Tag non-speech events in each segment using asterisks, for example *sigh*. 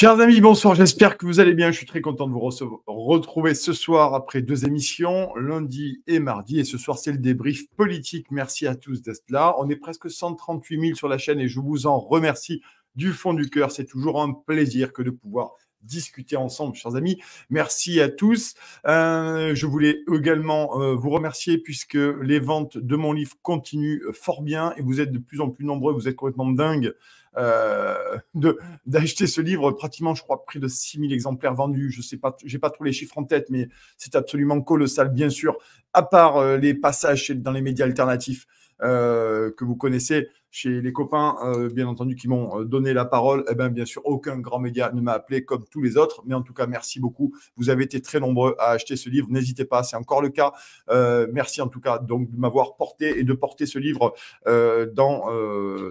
Chers amis, bonsoir, j'espère que vous allez bien. Je suis très content de vous retrouver ce soir après deux émissions, lundi et mardi. Et ce soir, c'est le débrief politique. Merci à tous d'être là. On est presque 138 000 sur la chaîne et je vous en remercie du fond du cœur. C'est toujours un plaisir que de pouvoir discuter ensemble, chers amis. Merci à tous. Euh, je voulais également euh, vous remercier puisque les ventes de mon livre continuent fort bien et vous êtes de plus en plus nombreux. Vous êtes complètement dingue euh, de d'acheter ce livre. Pratiquement, je crois, près de 6000 exemplaires vendus. Je sais pas, j'ai pas tous les chiffres en tête, mais c'est absolument colossal, bien sûr. À part euh, les passages dans les médias alternatifs euh, que vous connaissez, chez les copains, euh, bien entendu, qui m'ont euh, donné la parole. Eh bien, bien sûr, aucun grand média ne m'a appelé comme tous les autres. Mais en tout cas, merci beaucoup. Vous avez été très nombreux à acheter ce livre. N'hésitez pas, c'est encore le cas. Euh, merci en tout cas donc de m'avoir porté et de porter ce livre dans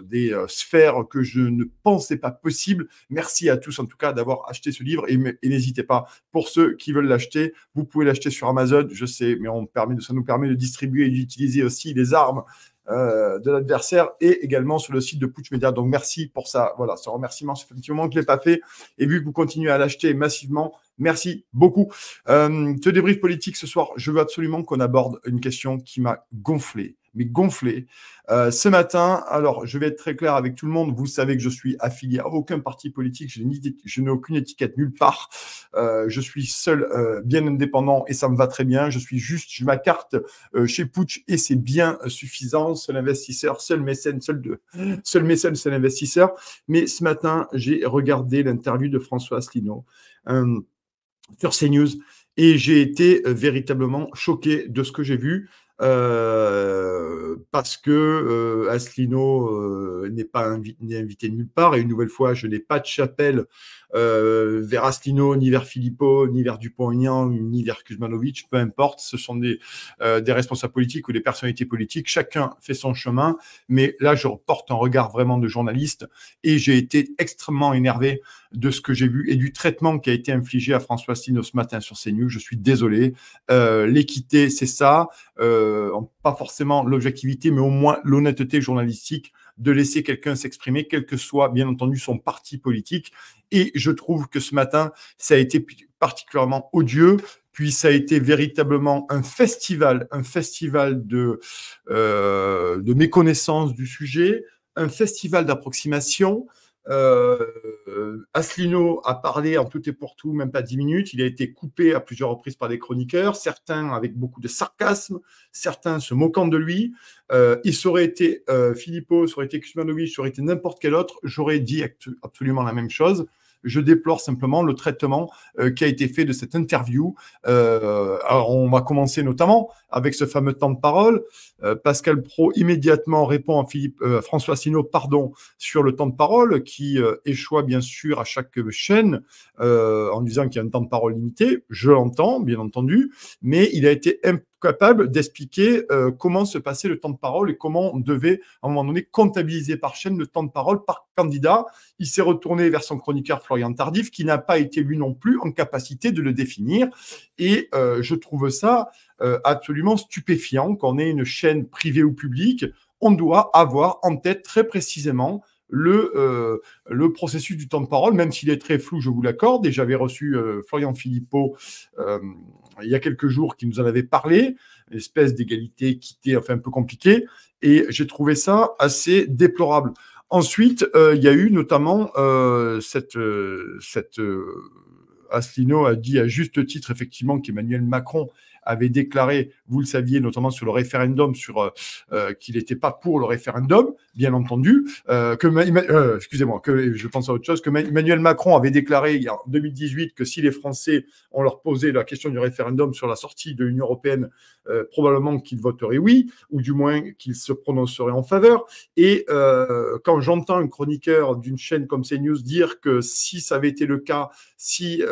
des sphères que je ne pensais pas possible. Merci à tous en tout cas d'avoir acheté ce livre. Et, n'hésitez pas, pour ceux qui veulent l'acheter, vous pouvez l'acheter sur Amazon. Je sais, mais on permet de, ça nous permet de distribuer et d'utiliser aussi les armes euh, de l'adversaire et également sur le site de Pouch Media. Donc merci pour ça. Voilà, ce un remerciement effectivement que je l'ai pas fait. Et vu que vous continuez à l'acheter massivement, merci beaucoup. Euh, ce débrief politique ce soir, je veux absolument qu'on aborde une question qui m'a gonflé mais gonflé. Euh, ce matin, alors je vais être très clair avec tout le monde, vous savez que je suis affilié à aucun parti politique, je n'ai, aucune étiquette nulle part, euh, je suis seul, euh, bien indépendant et ça me va très bien, je suis juste, je m'accarte chez Putsch et c'est bien suffisant, seul investisseur, seul mécène, seul, de, seul mécène, seul investisseur. Mais ce matin, j'ai regardé l'interview de François Asselineau sur CNews et j'ai été véritablement choqué de ce que j'ai vu. Euh, parce que euh, euh n'est pas n'est invité nulle part. Et une nouvelle fois, je n'ai pas de chapelle euh, vers Astino, ni vers Filippo, ni vers Dupont-Aignan, ni vers Kuzmanovic, peu importe, ce sont euh, des, responsables politiques ou des personnalités politiques, chacun fait son chemin, mais là je porte un regard vraiment de journaliste et j'ai été extrêmement énervé de ce que j'ai vu et du traitement qui a été infligé à François Asselineau ce matin sur CNews, je suis désolé, euh, l'équité c'est ça, pas forcément l'objectivité, mais au moins l'honnêteté journalistique de laisser quelqu'un s'exprimer, quel que soit bien entendu son parti politique. Et je trouve que ce matin, ça a été particulièrement odieux puis ça a été véritablement un festival, un festival de, euh, de méconnaissance du sujet, un festival d'approximation, euh, Aslino a parlé en tout et pour tout, même pas dix minutes. Il a été coupé à plusieurs reprises par des chroniqueurs, certains avec beaucoup de sarcasme, certains se moquant de lui. Euh, il serait été euh, Filippo, aurait été Kusmanovic, aurait été n'importe quel autre, j'aurais dit absolument la même chose. Je déplore simplement le traitement euh, qui a été fait de cette interview. Euh, alors on va commencer notamment avec ce fameux temps de parole. Euh, Pascal Pro immédiatement répond à Philippe, François Sino, pardon, sur le temps de parole qui échoue bien sûr à chaque chaîne en disant qu'il y a un temps de parole limité. Je l'entends, bien entendu, mais il a été capable d'expliquer euh, comment se passait le temps de parole et comment on devait, à un moment donné, comptabiliser par chaîne le temps de parole par candidat. Il s'est retourné vers son chroniqueur Florian Tardif, qui n'a pas été lui non plus en capacité de le définir. Et euh, je trouve ça euh, absolument stupéfiant qu'on ait une chaîne privée ou publique. On doit avoir en tête très précisément le, euh, le processus du temps de parole, même s'il est très flou, je vous l'accorde. Et j'avais reçu euh, Florian Philippot euh, il y a quelques jours qui nous en avait parlé, espèce d'égalité, équité, enfin un peu compliquée, Et j'ai trouvé ça assez déplorable. Ensuite, il y a eu notamment cette. cette Asselineau a dit à juste titre effectivement qu'Emmanuel Macron avait déclaré, vous le saviez notamment sur le référendum, sur euh, euh, qu'il n'était pas pour le référendum, bien entendu, euh, que excusez-moi, que je pense à autre chose, que Emmanuel Macron avait déclaré en 2018 que si les Français ont leur posé la question du référendum sur la sortie de l'Union européenne, probablement qu'ils voteraient oui, ou du moins qu'ils se prononceraient en faveur. Et quand j'entends un chroniqueur d'une chaîne comme CNews dire que si ça avait été le cas, si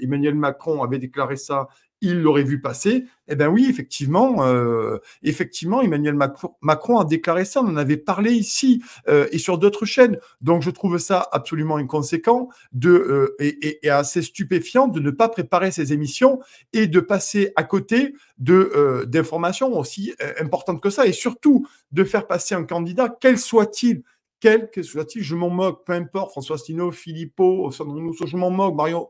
Emmanuel Macron avait déclaré ça il l'aurait vu passer. Eh bien oui, effectivement, euh, effectivement, Emmanuel Macron a déclaré ça. On en avait parlé ici euh, et sur d'autres chaînes. Donc je trouve ça absolument inconséquent euh, et, assez stupéfiant de ne pas préparer ces émissions et de passer à côté de d'informations aussi importantes que ça et surtout de faire passer un candidat, quel soit-il, quel soit-il, je m'en moque, peu importe, François Stino, Philippot, je m'en moque, Marion,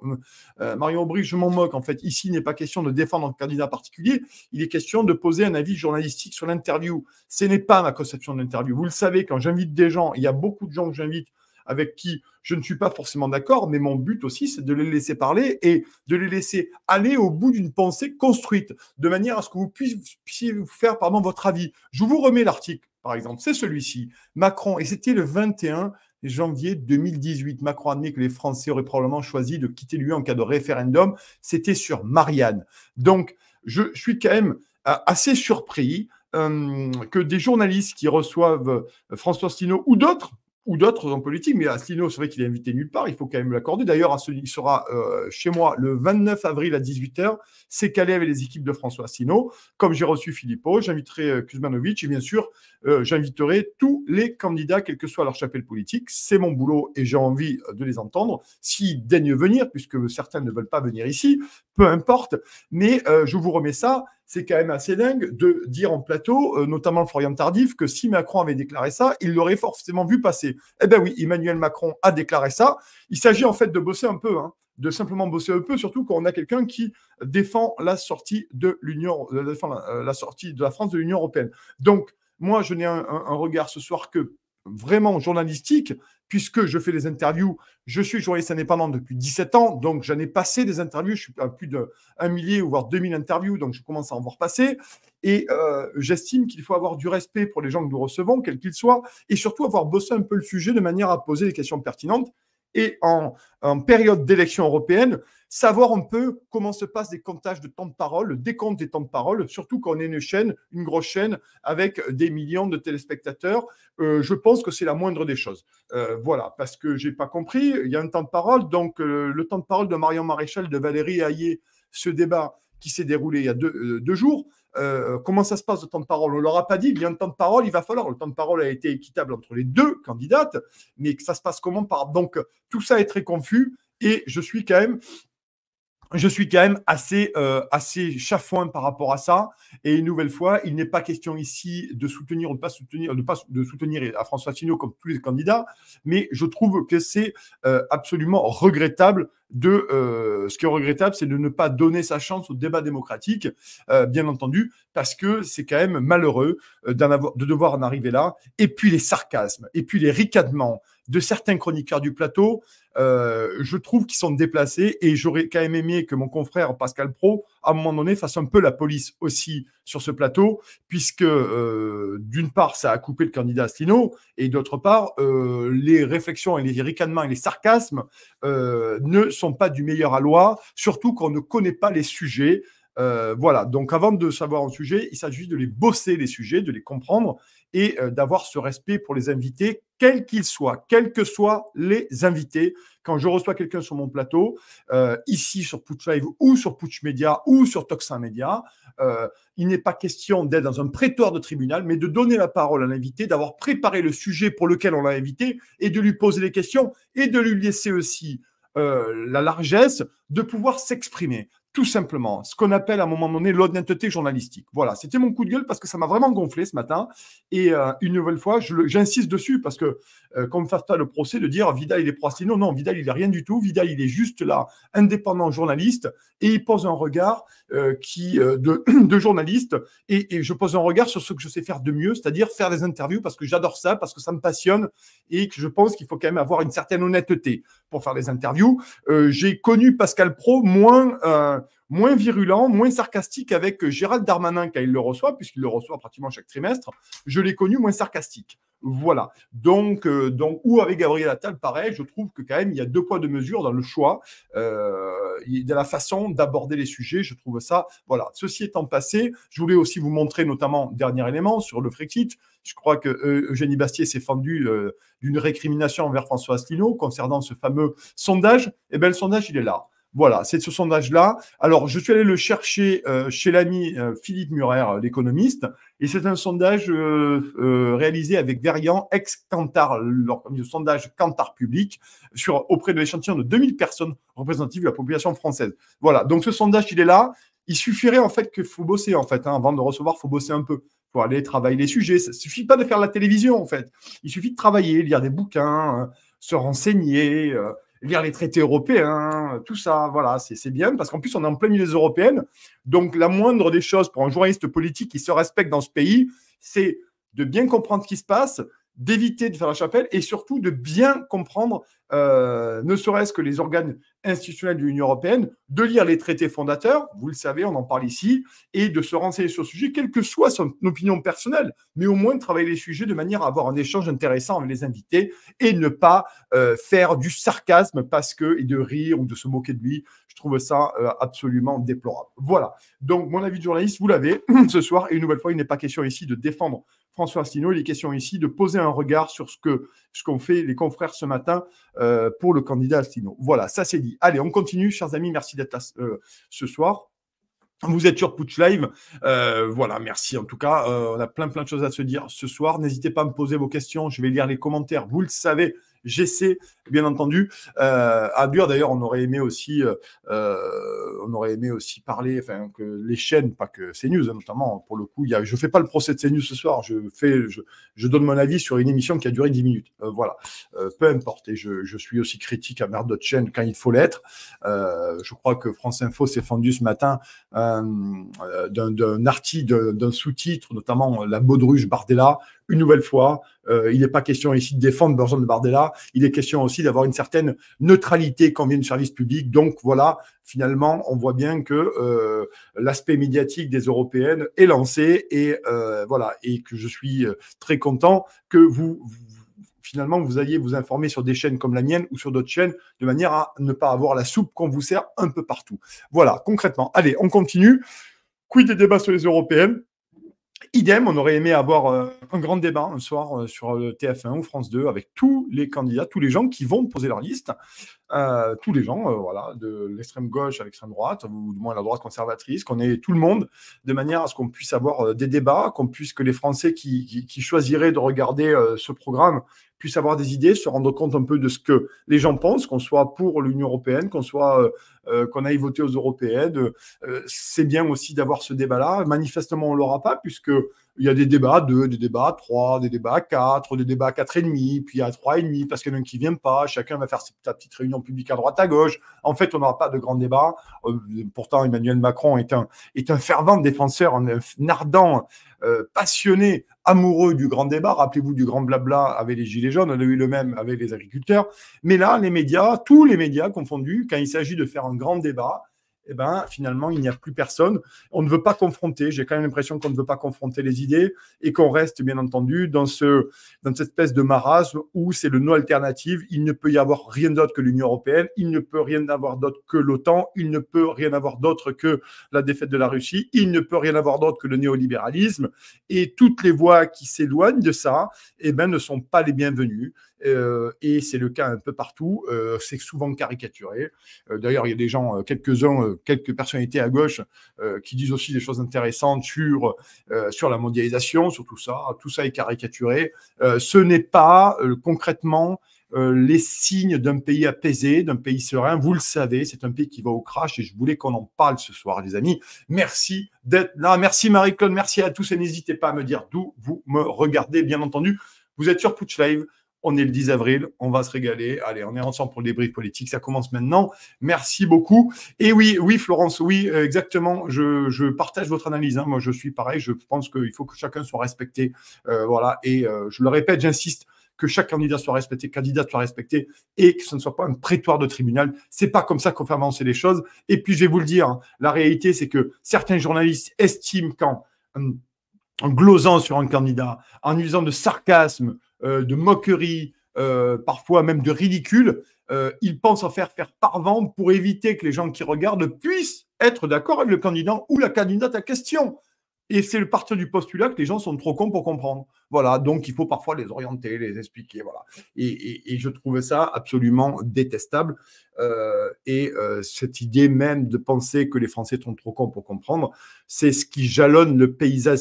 euh, euh, Aubry, je m'en moque. En fait, ici, il n'est pas question de défendre un candidat particulier, il est question de poser un avis journalistique sur l'interview. Ce n'est pas ma conception d'interview. Vous le savez, quand j'invite des gens, il y a beaucoup de gens que j'invite avec qui je ne suis pas forcément d'accord, mais mon but aussi, c'est de les laisser parler et de les laisser aller au bout d'une pensée construite, de manière à ce que vous puissiez vous faire pardon, votre avis. Je vous remets l'article par exemple, c'est celui-ci. Macron, et c'était le 21 janvier 2018. Macron a dit que les Français auraient probablement choisi de quitter l'UE en cas de référendum. C'était sur Marianne. Donc, je suis quand même euh, assez surpris euh, que des journalistes qui reçoivent euh, François Stino ou d'autres ou d'autres en politique, Mais Asselineau, c'est vrai qu'il est invité nulle part, il faut quand même l'accorder. D'ailleurs, il sera euh, chez moi le 29 avril à 18h. C'est calé avec les équipes de François Asselineau. Comme j'ai reçu Filippo, j'inviterai euh, Kuzmanovic et bien sûr, euh, j'inviterai tous les candidats, quelle que soit leur chapelle politique. C'est mon boulot et j'ai envie de les entendre. S'ils daignent venir, puisque certains ne veulent pas venir ici, peu importe. Mais je vous remets ça c'est quand même assez dingue de dire en plateau, notamment euh, notamment Florian Tardif, que si Macron avait déclaré ça, il l'aurait forcément vu passer. Eh bien oui, Emmanuel Macron a déclaré ça. Il s'agit en fait de bosser un peu, hein, de simplement bosser un peu, surtout quand on a quelqu'un qui défend la sortie de l'Union, euh, euh, la, sortie de la France de l'Union européenne. Donc moi, je n'ai un regard ce soir que vraiment journalistique, puisque je fais des interviews. Je suis journaliste indépendant depuis 17 ans, donc j'en ai passé des interviews. Je suis à plus de un millier ou voire 2000 interviews, donc je commence à en voir passer. Et euh, j'estime qu'il faut avoir du respect pour les gens que nous recevons, quels qu'ils soient, et surtout avoir bossé un peu le sujet de manière à poser des questions pertinentes. Et en, en période d'élection européenne, savoir un peu comment se passent des comptages de temps de parole, des comptes des temps de parole, surtout quand on est une chaîne, une grosse chaîne avec des millions de téléspectateurs. Euh, je pense que c'est la moindre des choses. Euh, voilà, parce que je n'ai pas compris. Il y a un temps de parole, donc euh, le temps de parole de Marion Maréchal, de Valérie Haillé, ce débat qui s'est déroulé il y a deux, jours. comment ça se passe le temps de parole On leur a pas dit, il y a un temps de parole, il va falloir. Le temps de parole a été équitable entre les deux candidates, mais que ça se passe comment par... Donc, tout ça est très confus et je suis quand même je suis quand même assez, euh, assez chafouin par rapport à ça. Et une nouvelle fois, il n'est pas question ici de soutenir ou de pas soutenir, de pas de soutenir à François Sino comme tous les candidats, mais je trouve que c'est euh, absolument regrettable de euh, ce qui est regrettable, c'est de ne pas donner sa chance au débat démocratique, euh, bien entendu, parce que c'est quand même malheureux euh, de devoir en arriver là. Et puis les sarcasmes, et puis les ricadements de certains chroniqueurs du plateau, je trouve qu'ils sont déplacés. Et j'aurais quand même aimé que mon confrère Pascal Pro à un moment donné, fasse un peu la police aussi sur ce plateau, puisque euh, d'une part, ça a coupé le candidat Astino, et d'autre part, euh, les réflexions et les ricanements et les sarcasmes euh, ne sont pas du meilleur à loi surtout qu'on ne connaît pas les sujets. voilà, donc avant de savoir un sujet, il s'agit de les bosser, les sujets, de les comprendre et euh, d'avoir ce respect pour les invités, quels qu'ils soient, quels que soient les invités. Quand je reçois quelqu'un sur mon plateau, euh, ici sur Putsch Live ou sur Putsch Media ou sur Toxin Media, euh, il n'est pas question d'être dans un prétoire de tribunal, mais de donner la parole à l'invité, d'avoir préparé le sujet pour lequel on l'a invité et de lui poser les questions et de lui laisser aussi la largesse de pouvoir s'exprimer tout simplement, ce qu'on appelle à un moment donné l'honnêteté journalistique. Voilà, c'était mon coup de gueule parce que ça m'a vraiment gonflé ce matin. Et euh, une nouvelle fois, j'insiste dessus parce que, euh, comme fasse pas le procès, de dire Vidal, il est proastino, non, non Vidal, il n'est rien du tout. Vidal, il est juste là, indépendant journaliste, et il pose un regard euh, qui, euh, de, *clears throat* de, journaliste, et, et, je pose un regard sur ce que je sais faire de mieux, c'est-à-dire faire des interviews parce que j'adore ça, parce que ça me passionne, et que je pense qu'il faut quand même avoir une certaine honnêteté pour faire des interviews. J'ai connu Pascal Pro moins moins virulent, moins sarcastique avec euh, Gérald Darmanin quand il le reçoit, puisqu'il le reçoit pratiquement chaque trimestre. Je l'ai connu moins sarcastique. Voilà. Donc, euh, donc, ou avec Gabriel Attal, pareil, je trouve que quand même, il y a deux poids, deux mesures dans le choix, euh, dans la façon d'aborder les sujets. Je trouve ça, voilà. Ceci étant passé, je voulais aussi vous montrer, notamment, dernier élément sur le Frexit. Je crois que euh, Eugénie Bastier s'est fendue d'une récrimination envers François Asselineau concernant ce fameux sondage. et eh bien, le sondage, il est là. Voilà, c'est ce sondage-là. Alors, je suis allé le chercher euh, chez l'ami euh, Philippe Murer, l'économiste, et c'est un sondage euh, réalisé avec Verian, ex-Cantar, le sondage Cantar public, sur, auprès de l'échantillon de 2000 personnes représentatives de la population française. Voilà, donc ce sondage, il est là. Il suffirait en fait que faut bosser en fait hein, avant de recevoir, faut bosser un peu faut aller travailler les sujets. Ça suffit pas de faire la télévision en fait. Il suffit de travailler, lire des bouquins, se renseigner, lire les traités européens, tout ça, voilà, c'est bien, parce qu'en plus, on est en plein milieu des européennes. Donc, la moindre des choses pour un journaliste politique qui se respecte dans ce pays, c'est de bien comprendre ce qui se passe, d'éviter de faire la chapelle et surtout de bien comprendre, euh, ne serait-ce que les organes institutionnelle de l'Union européenne, de lire les traités fondateurs, vous le savez, on en parle ici, et de se renseigner sur le sujet, quelle que soit son opinion personnelle, mais au moins de travailler les sujets de manière à avoir un échange intéressant avec les invités et ne pas euh, faire du sarcasme parce que, et de rire ou de se moquer de lui. Je trouve ça euh, absolument déplorable. Voilà. Donc, mon avis de journaliste, vous l'avez *clears throat* ce soir, et une nouvelle fois, il n'est pas question ici de défendre François Asselineau. Il est question ici de poser un regard sur ce que ce qu'ont fait les confrères ce matin euh, pour le candidat Asselineau. Voilà, ça c'est dit. Allez, on continue, chers amis. Merci d'être là euh, ce soir. Vous êtes sur Pouch Live. Euh, voilà, merci en tout cas. Euh, on a plein, plein de choses à se dire ce soir. N'hésitez pas à me poser vos questions. Je vais lire les commentaires. Vous le savez, J'essaie, bien entendu. Euh, à Bure, d'ailleurs, on aurait aimé aussi, euh, euh, on aurait aimé aussi parler, enfin, que les chaînes, pas que CNews, hein, notamment, pour le coup, y a, je ne fais pas le procès de CNews ce soir, je, fais, je, donne mon avis sur une émission qui a duré 10 minutes. voilà, peu importe. Et je, je, suis aussi critique à merde d'autres chaînes quand il faut l'être. je crois que France Info s'est fendu ce matin d'un article, d'un sous-titre, notamment La Baudruche Bardella, une nouvelle fois, euh, il n'est pas question ici de défendre Benjamin de Bardella, il est question aussi d'avoir une certaine neutralité quand vient du service public. Donc voilà, finalement, on voit bien que euh, l'aspect médiatique des européennes est lancé et euh, voilà, et que je suis très content que vous, vous finalement vous alliez vous informer sur des chaînes comme la mienne ou sur d'autres chaînes de manière à ne pas avoir la soupe qu'on vous sert un peu partout. Voilà, concrètement. Allez, on continue. Quid des débats sur les européennes idem, on aurait aimé avoir euh, un grand débat un soir euh, sur euh, TF1 ou France 2 avec tous les candidats, tous les gens qui vont poser leur liste. Euh, tous les gens, euh, voilà, de l'extrême gauche à l'extrême droite, ou du moins la droite conservatrice, qu'on ait tout le monde, de manière à ce qu'on puisse avoir euh, des débats, qu'on puisse que les Français qui, choisiraient de regarder ce programme puissent avoir des idées, se rendre compte un peu de ce que les gens pensent, qu'on soit pour l'Union européenne, qu'on soit qu'on aille voter aux européennes. c'est bien aussi d'avoir ce débat-là. Manifestement, on l'aura pas puisque il y a des débats à 2, des débats à 3, des débats à 4, des débats et demi, puis à 3,5, parce qu'il y en a un qui ne vient pas, chacun va faire sa petite réunion publique à droite, à gauche. En fait, on n'aura pas de grand débat. Euh, pourtant, Emmanuel Macron est un, est un fervent défenseur, un, ardent, euh, passionné, amoureux du grand débat. Rappelez-vous du grand blabla avec les Gilets jaunes, on a eu le même avec les agriculteurs. Mais là, les médias, tous les médias confondus, quand il s'agit de faire un grand débat, eh ben, finalement, il n'y a plus personne. On ne veut pas confronter, j'ai quand même l'impression qu'on ne veut pas confronter les idées et qu'on reste, bien entendu, dans, ce, dans cette espèce de marasme où c'est le no alternative. Il ne peut y avoir rien d'autre que l'Union européenne, il ne peut rien avoir d'autre que l'OTAN, il ne peut rien avoir d'autre que la défaite de la Russie, il ne peut rien avoir d'autre que le néolibéralisme. Et toutes les voix qui s'éloignent de ça eh ben, ne sont pas les bienvenues. Euh, et c'est le cas un peu partout. Euh, c'est souvent caricaturé. Euh, d'ailleurs, il y a des gens, quelques-uns, quelques personnalités à gauche qui disent aussi des choses intéressantes sur, sur la mondialisation, sur tout ça. Tout ça est caricaturé. ce n'est pas concrètement les signes d'un pays apaisé, d'un pays serein. Vous le savez, c'est un pays qui va au crash et je voulais qu'on en parle ce soir, les amis. Merci d'être là. Merci Marie-Claude, merci à tous et n'hésitez pas à me dire d'où vous me regardez, bien entendu. Vous êtes sur Pouch Live. On est le 10 avril, on va se régaler. Allez, on est ensemble pour le débrief politique. Ça commence maintenant. Merci beaucoup. Et oui, oui, Florence, oui, euh, exactement. Je, je partage votre analyse. Hein. Moi, je suis pareil. Je pense qu'il faut que chacun soit respecté. Euh, voilà. Et euh, je le répète, j'insiste que chaque candidat soit respecté, candidat soit respecté et que ce ne soit pas un prétoire de tribunal. C'est pas comme ça qu'on fait avancer les choses. Et puis, je vais vous le dire, hein, la réalité, c'est que certains journalistes estiment quand hum, en glosant sur un candidat, en usant de sarcasme, euh, de moquerie, euh, parfois même de ridicule, euh, il pense en faire faire parvent pour éviter que les gens qui regardent puissent être d'accord avec le candidat ou la candidate à question. Et c'est le partir du postulat que les gens sont trop cons pour comprendre. Voilà, donc il faut parfois les orienter, les expliquer. Voilà. Et, je trouvais ça absolument détestable. Euh, et euh, cette idée même de penser que les Français sont trop cons pour comprendre, c'est ce qui jalonne le paysage,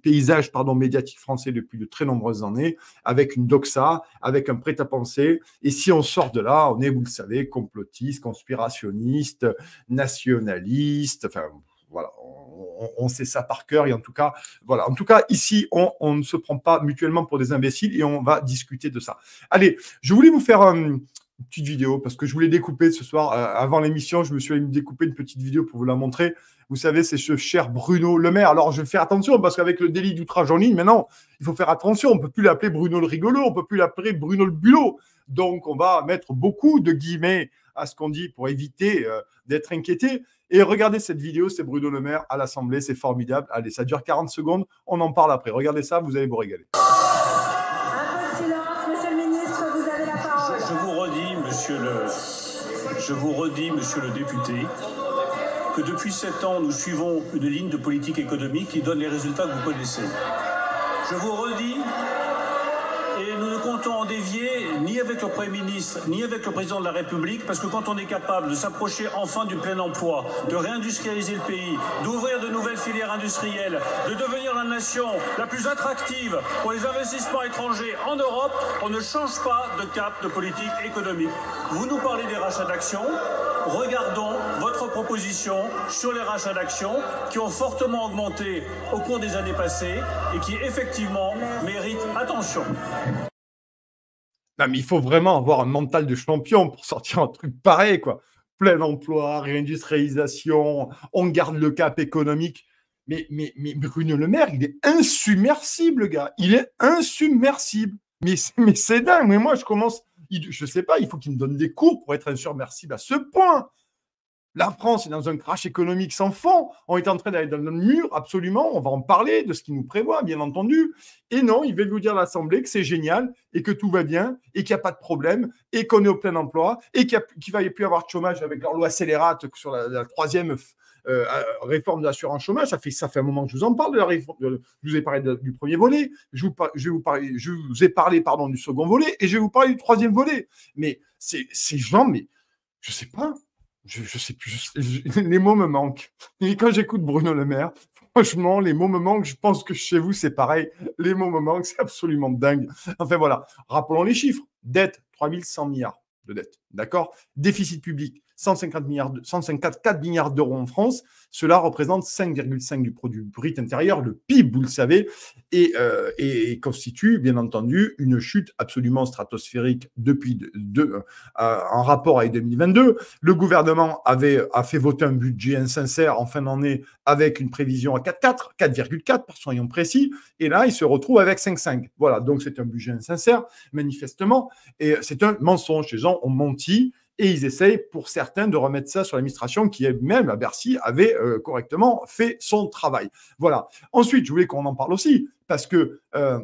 paysage pardon, médiatique français depuis de très nombreuses années, avec une doxa, avec un prêt-à-penser. Et si on sort de là, on est, vous le savez, complotiste, conspirationniste, nationaliste, enfin voilà, on, sait ça par cœur. Et en tout cas, voilà. En tout cas, ici, on, ne se prend pas mutuellement pour des imbéciles et on va discuter de ça. Allez, je voulais vous faire euh, une petite vidéo parce que je voulais découper ce soir euh, avant l'émission. Je me suis allé découper une petite vidéo pour vous la montrer. Vous savez, c'est ce cher Bruno Le Maire. Alors, je vais faire attention parce qu'avec le délit d'outrage en ligne, maintenant, il faut faire attention. On ne peut plus l'appeler Bruno le rigolo, on ne peut plus l'appeler Bruno le bulot. Donc, on va mettre beaucoup de guillemets à ce qu'on dit pour éviter euh, d'être inquiété. Et regardez cette vidéo, c'est Bruno Le Maire à l'Assemblée, c'est formidable. Allez, ça dure 40 secondes, on en parle après. Regardez ça, vous allez vous régaler. Un peu de silence, monsieur le ministre, vous avez la parole. Je, vous redis, monsieur le, je vous redis, monsieur le député, que depuis sept ans, nous suivons une ligne de politique économique qui donne les résultats que vous connaissez. Je vous redis on en dévier, ni avec le Premier ministre, ni avec le Président de la République, parce que quand on est capable de s'approcher enfin du plein emploi, de réindustrialiser le pays, d'ouvrir de nouvelles filières industrielles, de devenir la nation la plus attractive pour les investissements étrangers en Europe, on ne change pas de cap de politique économique. Vous nous parlez des rachats d'actions, regardons votre proposition sur les rachats d'actions qui ont fortement augmenté au cours des années passées et qui effectivement méritent attention mais il faut vraiment avoir un mental de champion pour sortir un truc pareil, quoi. Plein emploi, réindustrialisation, on garde le cap économique. Mais, mais, mais Bruno Le Maire, il est insubmersible, gars. Il est insubmersible. Mais, c'est dingue. Mais moi, je commence. je sais pas, il faut qu'il me donne des cours pour être insubmersible à ce point. La France est dans un crash économique sans fond. On est en train d'aller dans le mur, absolument. On va en parler de ce qui nous prévoit, bien entendu. Et non, ils veulent vous dire à l'Assemblée que c'est génial et que tout va bien et qu'il n'y a pas de problème et qu'on est au plein emploi et qu'il ne va y plus avoir de chômage avec leur loi scélérate sur la, troisième euh, euh, réforme d'assurance chômage. Ça fait, ça fait un moment que je vous en parle. De la je vous ai parlé du premier volet. Je vous, ai parlé du second volet et je vais vous parler du troisième volet. Mais ces gens, mais je ne sais pas je, ne sais plus, *laughs* les mots me manquent. Et quand j'écoute Bruno Le Maire, franchement, les mots me manquent. Je pense que chez vous, c'est pareil. Les mots me manquent, c'est absolument dingue. Enfin voilà, rappelons les chiffres. Dette, 3100 milliards de dette. D'accord Déficit public, 150 milliards 154 milliards d'euros en France. Cela représente 5,5 du produit brut intérieur, le PIB, vous le savez, euh, et, constitue bien entendu une chute absolument stratosphérique depuis euh, en rapport avec 2022. Le gouvernement avait a fait voter un budget insincère en fin d'année avec une prévision à 4,4, 4,4 pour soyons précis, et là il se retrouve avec 5,5. Voilà, donc c'est un budget insincère manifestement, et c'est un mensonge. Les gens ont menti et ils essayent, pour certains, de remettre ça sur l'administration qui elle-même, à Bercy, avait euh, correctement fait son travail. Voilà. Ensuite, je voulais qu'on en parle aussi, parce que... Euh,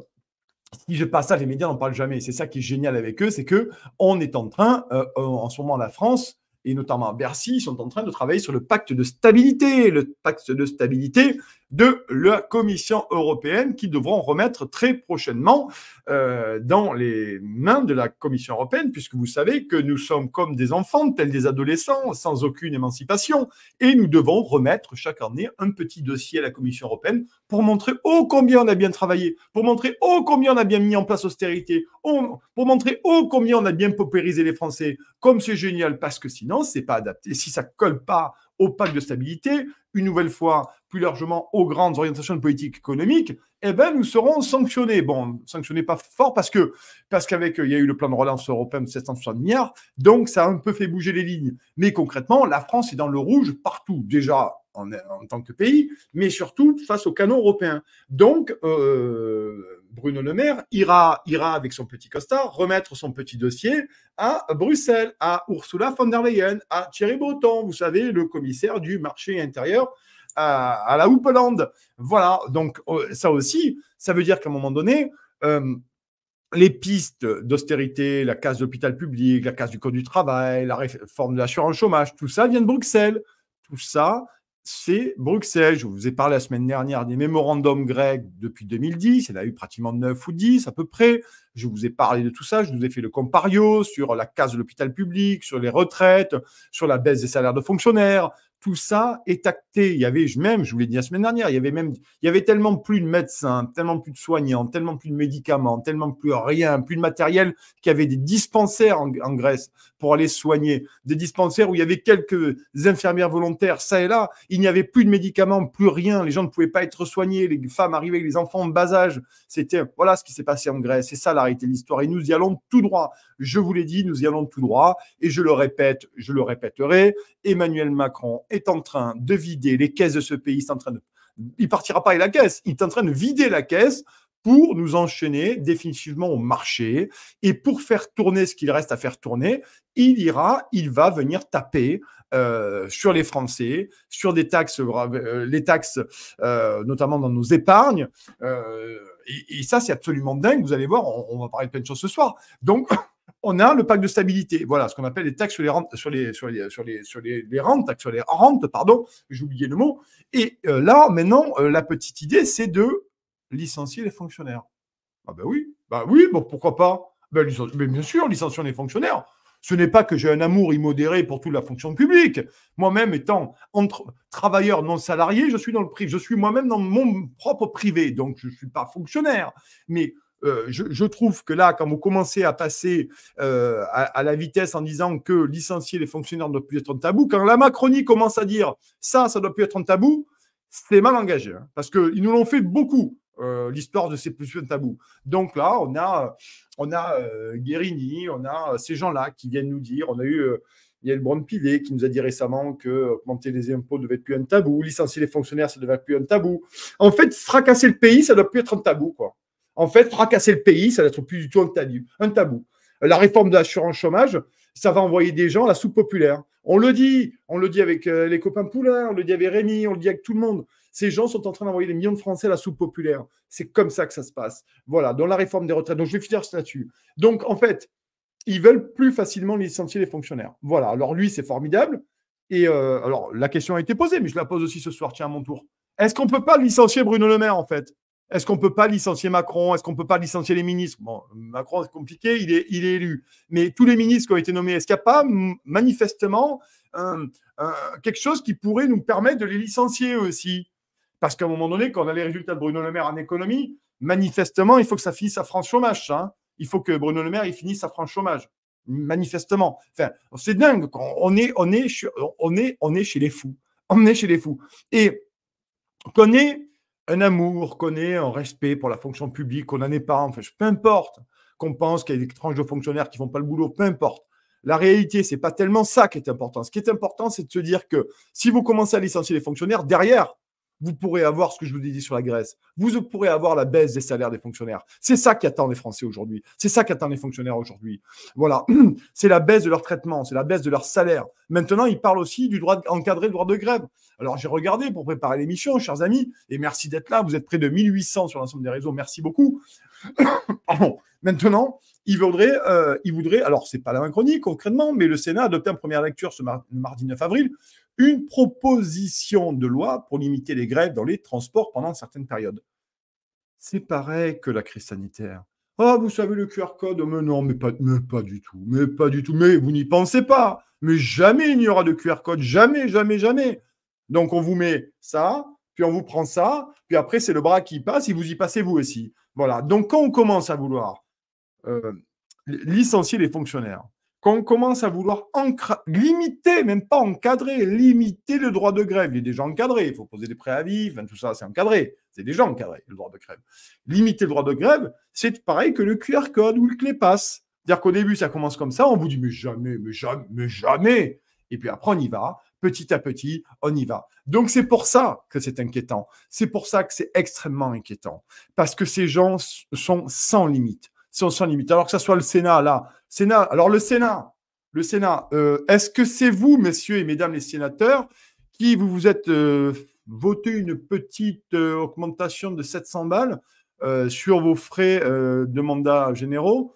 si je pas ça, les médias n'en parlent jamais. C'est ça qui est génial avec eux, c'est que on est en train, euh, en ce moment, la France et notamment Bercy sont en train de travailler sur le pacte de stabilité. Le pacte de stabilité, de la Commission européenne qui devront remettre très prochainement euh, dans les mains de la Commission européenne, puisque vous savez que nous sommes comme des enfants, tels des adolescents, sans aucune émancipation, et nous devons remettre chaque année un petit dossier à la Commission européenne pour montrer ô combien on a bien travaillé, pour montrer ô combien on a bien mis en place l'austérité, pour montrer ô combien on a bien paupérisé les Français, comme c'est génial, parce que sinon, c'est pas adapté. Si ça colle pas au pacte de stabilité, une nouvelle fois, plus largement, aux grandes orientations politiques économiques, eh ben, nous serons sanctionnés. Bon, sanctionnés pas fort parce que parce qu'avec il y a eu le plan de relance européen de 760 milliards, donc ça a un peu fait bouger les lignes. Mais concrètement, la France est dans le rouge partout déjà en, tant que pays, mais surtout face au canon européen. Donc euh, Bruno Le Maire ira, ira avec son petit costard remettre son petit dossier à Bruxelles, à Ursula von der Leyen, à Thierry Breton, vous savez, le commissaire du marché intérieur à, la Houppelande, Voilà, donc euh, ça aussi, ça veut dire qu'à un moment donné, euh, les pistes d'austérité, la case d'hôpital public, la case du code du travail, la réforme de l'assurance chômage, tout ça vient de Bruxelles. Tout ça, c'est Bruxelles. Je vous ai parlé la semaine dernière des mémorandums grecs depuis 2010. Il y en a eu pratiquement 9 ou 10 à peu près. Je vous ai parlé de tout ça. Je vous ai fait le compario sur la case de l'hôpital public, sur les retraites, sur la baisse des salaires de fonctionnaires, tout ça est acté. Il y avait même, je vous l'ai dit la semaine dernière, il y avait même, il y avait tellement plus de médecins, tellement plus de soignants, tellement plus de médicaments, tellement plus rien, plus de matériel, qu'il y avait des dispensaires en, Grèce pour aller soigner, des dispensaires où il y avait quelques infirmières volontaires, ça et là. Il n'y avait plus de médicaments, plus rien. Les gens ne pouvaient pas être soignés. Les femmes arrivaient avec les enfants en bas âge. C'était voilà ce qui s'est passé en Grèce. C'est ça la réalité de l'histoire. Et nous y allons tout droit. Je vous l'ai dit, nous y allons tout droit. Et je le répète, je le répéterai. Emmanuel Macron est en train de vider les caisses de ce pays. Il en train de... il partira pas avec la caisse. Il est en train de vider la caisse pour nous enchaîner définitivement au marché. Et pour faire tourner ce qu'il reste à faire tourner, il ira, il va venir taper euh, sur les Français, sur des taxes, euh, les taxes, euh, notamment dans nos épargnes. Et, ça, c'est absolument dingue. Vous allez voir, on, on va parler de plein de choses ce soir. Donc, *laughs* on a le pacte de stabilité. Voilà ce qu'on appelle les taxes sur les rentes, sur les, sur les, les, rentes, taxes sur les rentes, pardon, j'ai oublié le mot. Et euh, là, maintenant, euh, la petite idée, c'est de licencier les fonctionnaires. Ah ben oui, bah oui, bon, pourquoi pas ben, bien sûr, licencier les fonctionnaires. Ce n'est pas que j'ai un amour immodéré pour toute la fonction publique. Moi-même, étant entre, travailleur non salarié, je suis dans le privé. Je suis moi-même dans mon propre privé, donc je ne suis pas fonctionnaire. Mais euh, je, trouve que là, quand vous commencez à passer euh, à, la vitesse en disant que licencier les fonctionnaires ne doit plus être un tabou, quand la Macronie commence à dire ça, ça ne doit plus être un tabou, c'est mal engagé. Hein, parce qu'ils nous l'ont fait beaucoup. Euh, l'histoire de ces plus un tabou. Donc là, on a, on a Guérini, on a ces gens-là qui viennent nous dire, on a eu il y a qui nous a dit récemment que augmenter les impôts ne devait plus être un tabou, licencier les fonctionnaires, ça ne devait plus être un tabou. En fait, fracasser le pays, ça ne doit plus être un tabou. Quoi. En fait, fracasser le pays, ça va être plus du tout un tabou. Euh, la réforme de l'assurance chômage, ça va envoyer des gens à la soupe populaire. On le dit, on le dit avec euh, les copains Poulain, on le dit avec Rémi, on le dit avec tout le monde. Ces gens sont en train d'envoyer des millions de Français à la soupe populaire. C'est comme ça que ça se passe. Voilà, dans la réforme des retraites. Donc, je vais finir là-dessus. Donc, en fait, ils veulent plus facilement licencier les fonctionnaires. Voilà, alors lui, c'est formidable. Et euh, alors, la question a été posée, mais je la pose aussi ce soir, tiens, à mon tour. Est-ce qu'on ne peut pas licencier Bruno Le Maire, en fait est-ce qu'on ne peut pas licencier Macron Est-ce qu'on ne peut pas licencier les ministres Macron, c'est compliqué, il est, il est élu. Mais tous les ministres qui ont été nommés, est-ce qu'il n'y a pas manifestement quelque chose qui pourrait nous permettre de les licencier aussi Parce qu'à un moment donné, quand on a les résultats de Bruno Le Maire en économie, manifestement, il faut que ça finisse à France chômage. Hein. Il faut que Bruno Le Maire il finisse à France chômage. Manifestement. Enfin, c'est dingue. On est, on, est, on, est, on est chez les fous. On est chez les fous. Et qu'on est un amour qu'on ait, un respect pour la fonction publique, qu'on en ait pas, enfin, peu importe qu'on pense qu'il y a des tranches de fonctionnaires qui ne font pas le boulot, peu importe. La réalité, ce n'est pas tellement ça qui est important. Ce qui est important, c'est de se dire que si vous commencez à licencier les fonctionnaires, derrière, vous pourrez avoir ce que je vous ai dit sur la Grèce. Vous pourrez avoir la baisse des salaires des fonctionnaires. C'est ça qui attend les Français aujourd'hui. C'est ça qui attend les fonctionnaires aujourd'hui. Voilà. *clears throat* C'est la baisse de leur traitement, c'est la baisse de leur salaire. Maintenant, ils parlent aussi du droit d'encadrer le droit de grève. Alors, j'ai regardé pour préparer l'émission, chers amis, et merci d'être là. Vous êtes près de 1800 sur l'ensemble des réseaux. Merci beaucoup. *coughs* Maintenant, il voudrait, euh, il voudrait alors c'est pas la main chronique concrètement, mais le Sénat a adopté en première lecture ce mardi 9 avril une proposition de loi pour limiter les grèves dans les transports pendant certaines périodes. C'est pareil que la crise sanitaire. Ah, oh, vous savez le QR code Mais non, mais pas, pas du tout, mais pas du tout, mais vous n'y pensez pas. Mais jamais il n'y aura de QR code, jamais, jamais, jamais. Donc on vous met ça, puis on vous prend ça, puis après c'est le bras qui passe, et vous y passez vous aussi. Voilà. Donc quand on commence à vouloir euh, licencier les fonctionnaires, qu'on commence à vouloir limiter, même pas encadrer, limiter le droit de grève. Il est déjà encadré, il faut poser des préavis, tout ça, c'est encadré. C'est déjà encadré, le droit de grève. Limiter le droit de grève, c'est pareil que le QR code ou le clé passe. C'est-à-dire qu'au début, ça commence comme ça, on vous dit, mais jamais, mais jamais, mais jamais. Et puis après, on y va, petit à petit, on y va. Donc c'est pour ça que c'est inquiétant. C'est pour ça que c'est extrêmement inquiétant. Parce que ces gens sont sans limite si limite. Alors que ça soit le Sénat, là. Sénat, alors le Sénat, le Sénat, euh, est-ce que c'est vous, messieurs et mesdames les sénateurs, qui vous vous êtes euh, voté une petite euh, augmentation de 700 balles sur vos frais de mandat généraux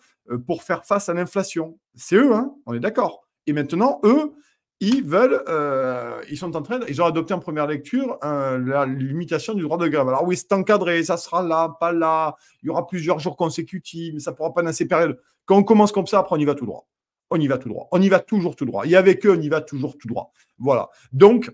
pour faire face à l'inflation C'est eux, hein, on est d'accord. Et maintenant, eux, ils veulent, euh, ils sont en train, ils ont adopté en première lecture la limitation du droit de grève. Alors oui, c'est encadré, ça sera là, pas là, il y aura plusieurs jours consécutifs, mais ça ne pourra pas dans ces Quand on commence comme ça, après on y va tout droit. On y va tout droit. On y va toujours tout droit. Et avec eux, on y va toujours tout droit. Voilà. Donc,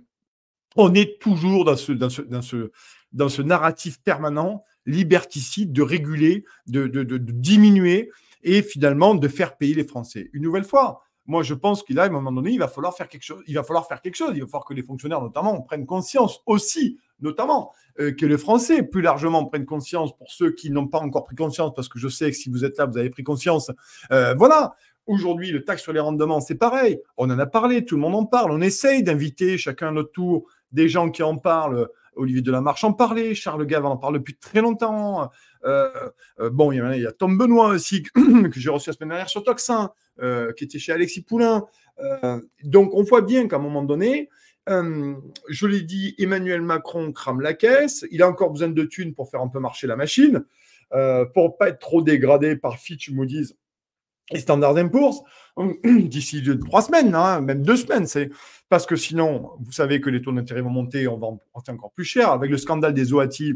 on est toujours dans ce, dans ce, dans ce, narratif permanent, liberticide, de réguler, de diminuer et finalement de faire payer les Français. Une nouvelle fois, moi, je pense qu'il a, à un moment donné, il va falloir faire quelque chose. Il va falloir faire quelque chose. Il va que les fonctionnaires, notamment, prennent conscience aussi, notamment, euh, que les Français, plus largement, prennent conscience pour ceux qui n'ont pas encore pris conscience, parce que je sais que si vous êtes là, vous avez pris conscience. Euh, voilà. Aujourd'hui, le taxe sur les rendements, c'est pareil. On en a parlé, tout le monde en parle. On essaye d'inviter chacun à notre tour des gens qui en parlent. Olivier Delamarche en parlait, Charles Gavin en parle depuis très longtemps. Euh, euh, bon, il y, a Tom Benoît aussi, *clears throat* que j'ai reçu la semaine dernière sur Toxin, euh, qui était chez Alexis Poulain. donc, on voit bien qu'à un moment donné, je l'ai dit, Emmanuel Macron crame la caisse. Il a encore besoin de thunes pour faire un peu marcher la machine, pour ne pas être trop dégradé par Fitch, Moody's les standards d'impôts, *clears throat* d'ici trois semaines, hein, même deux semaines. C'est parce que sinon, vous savez que les taux d'intérêt vont monter, on va en porter encore plus cher. Avec le scandale des OATI,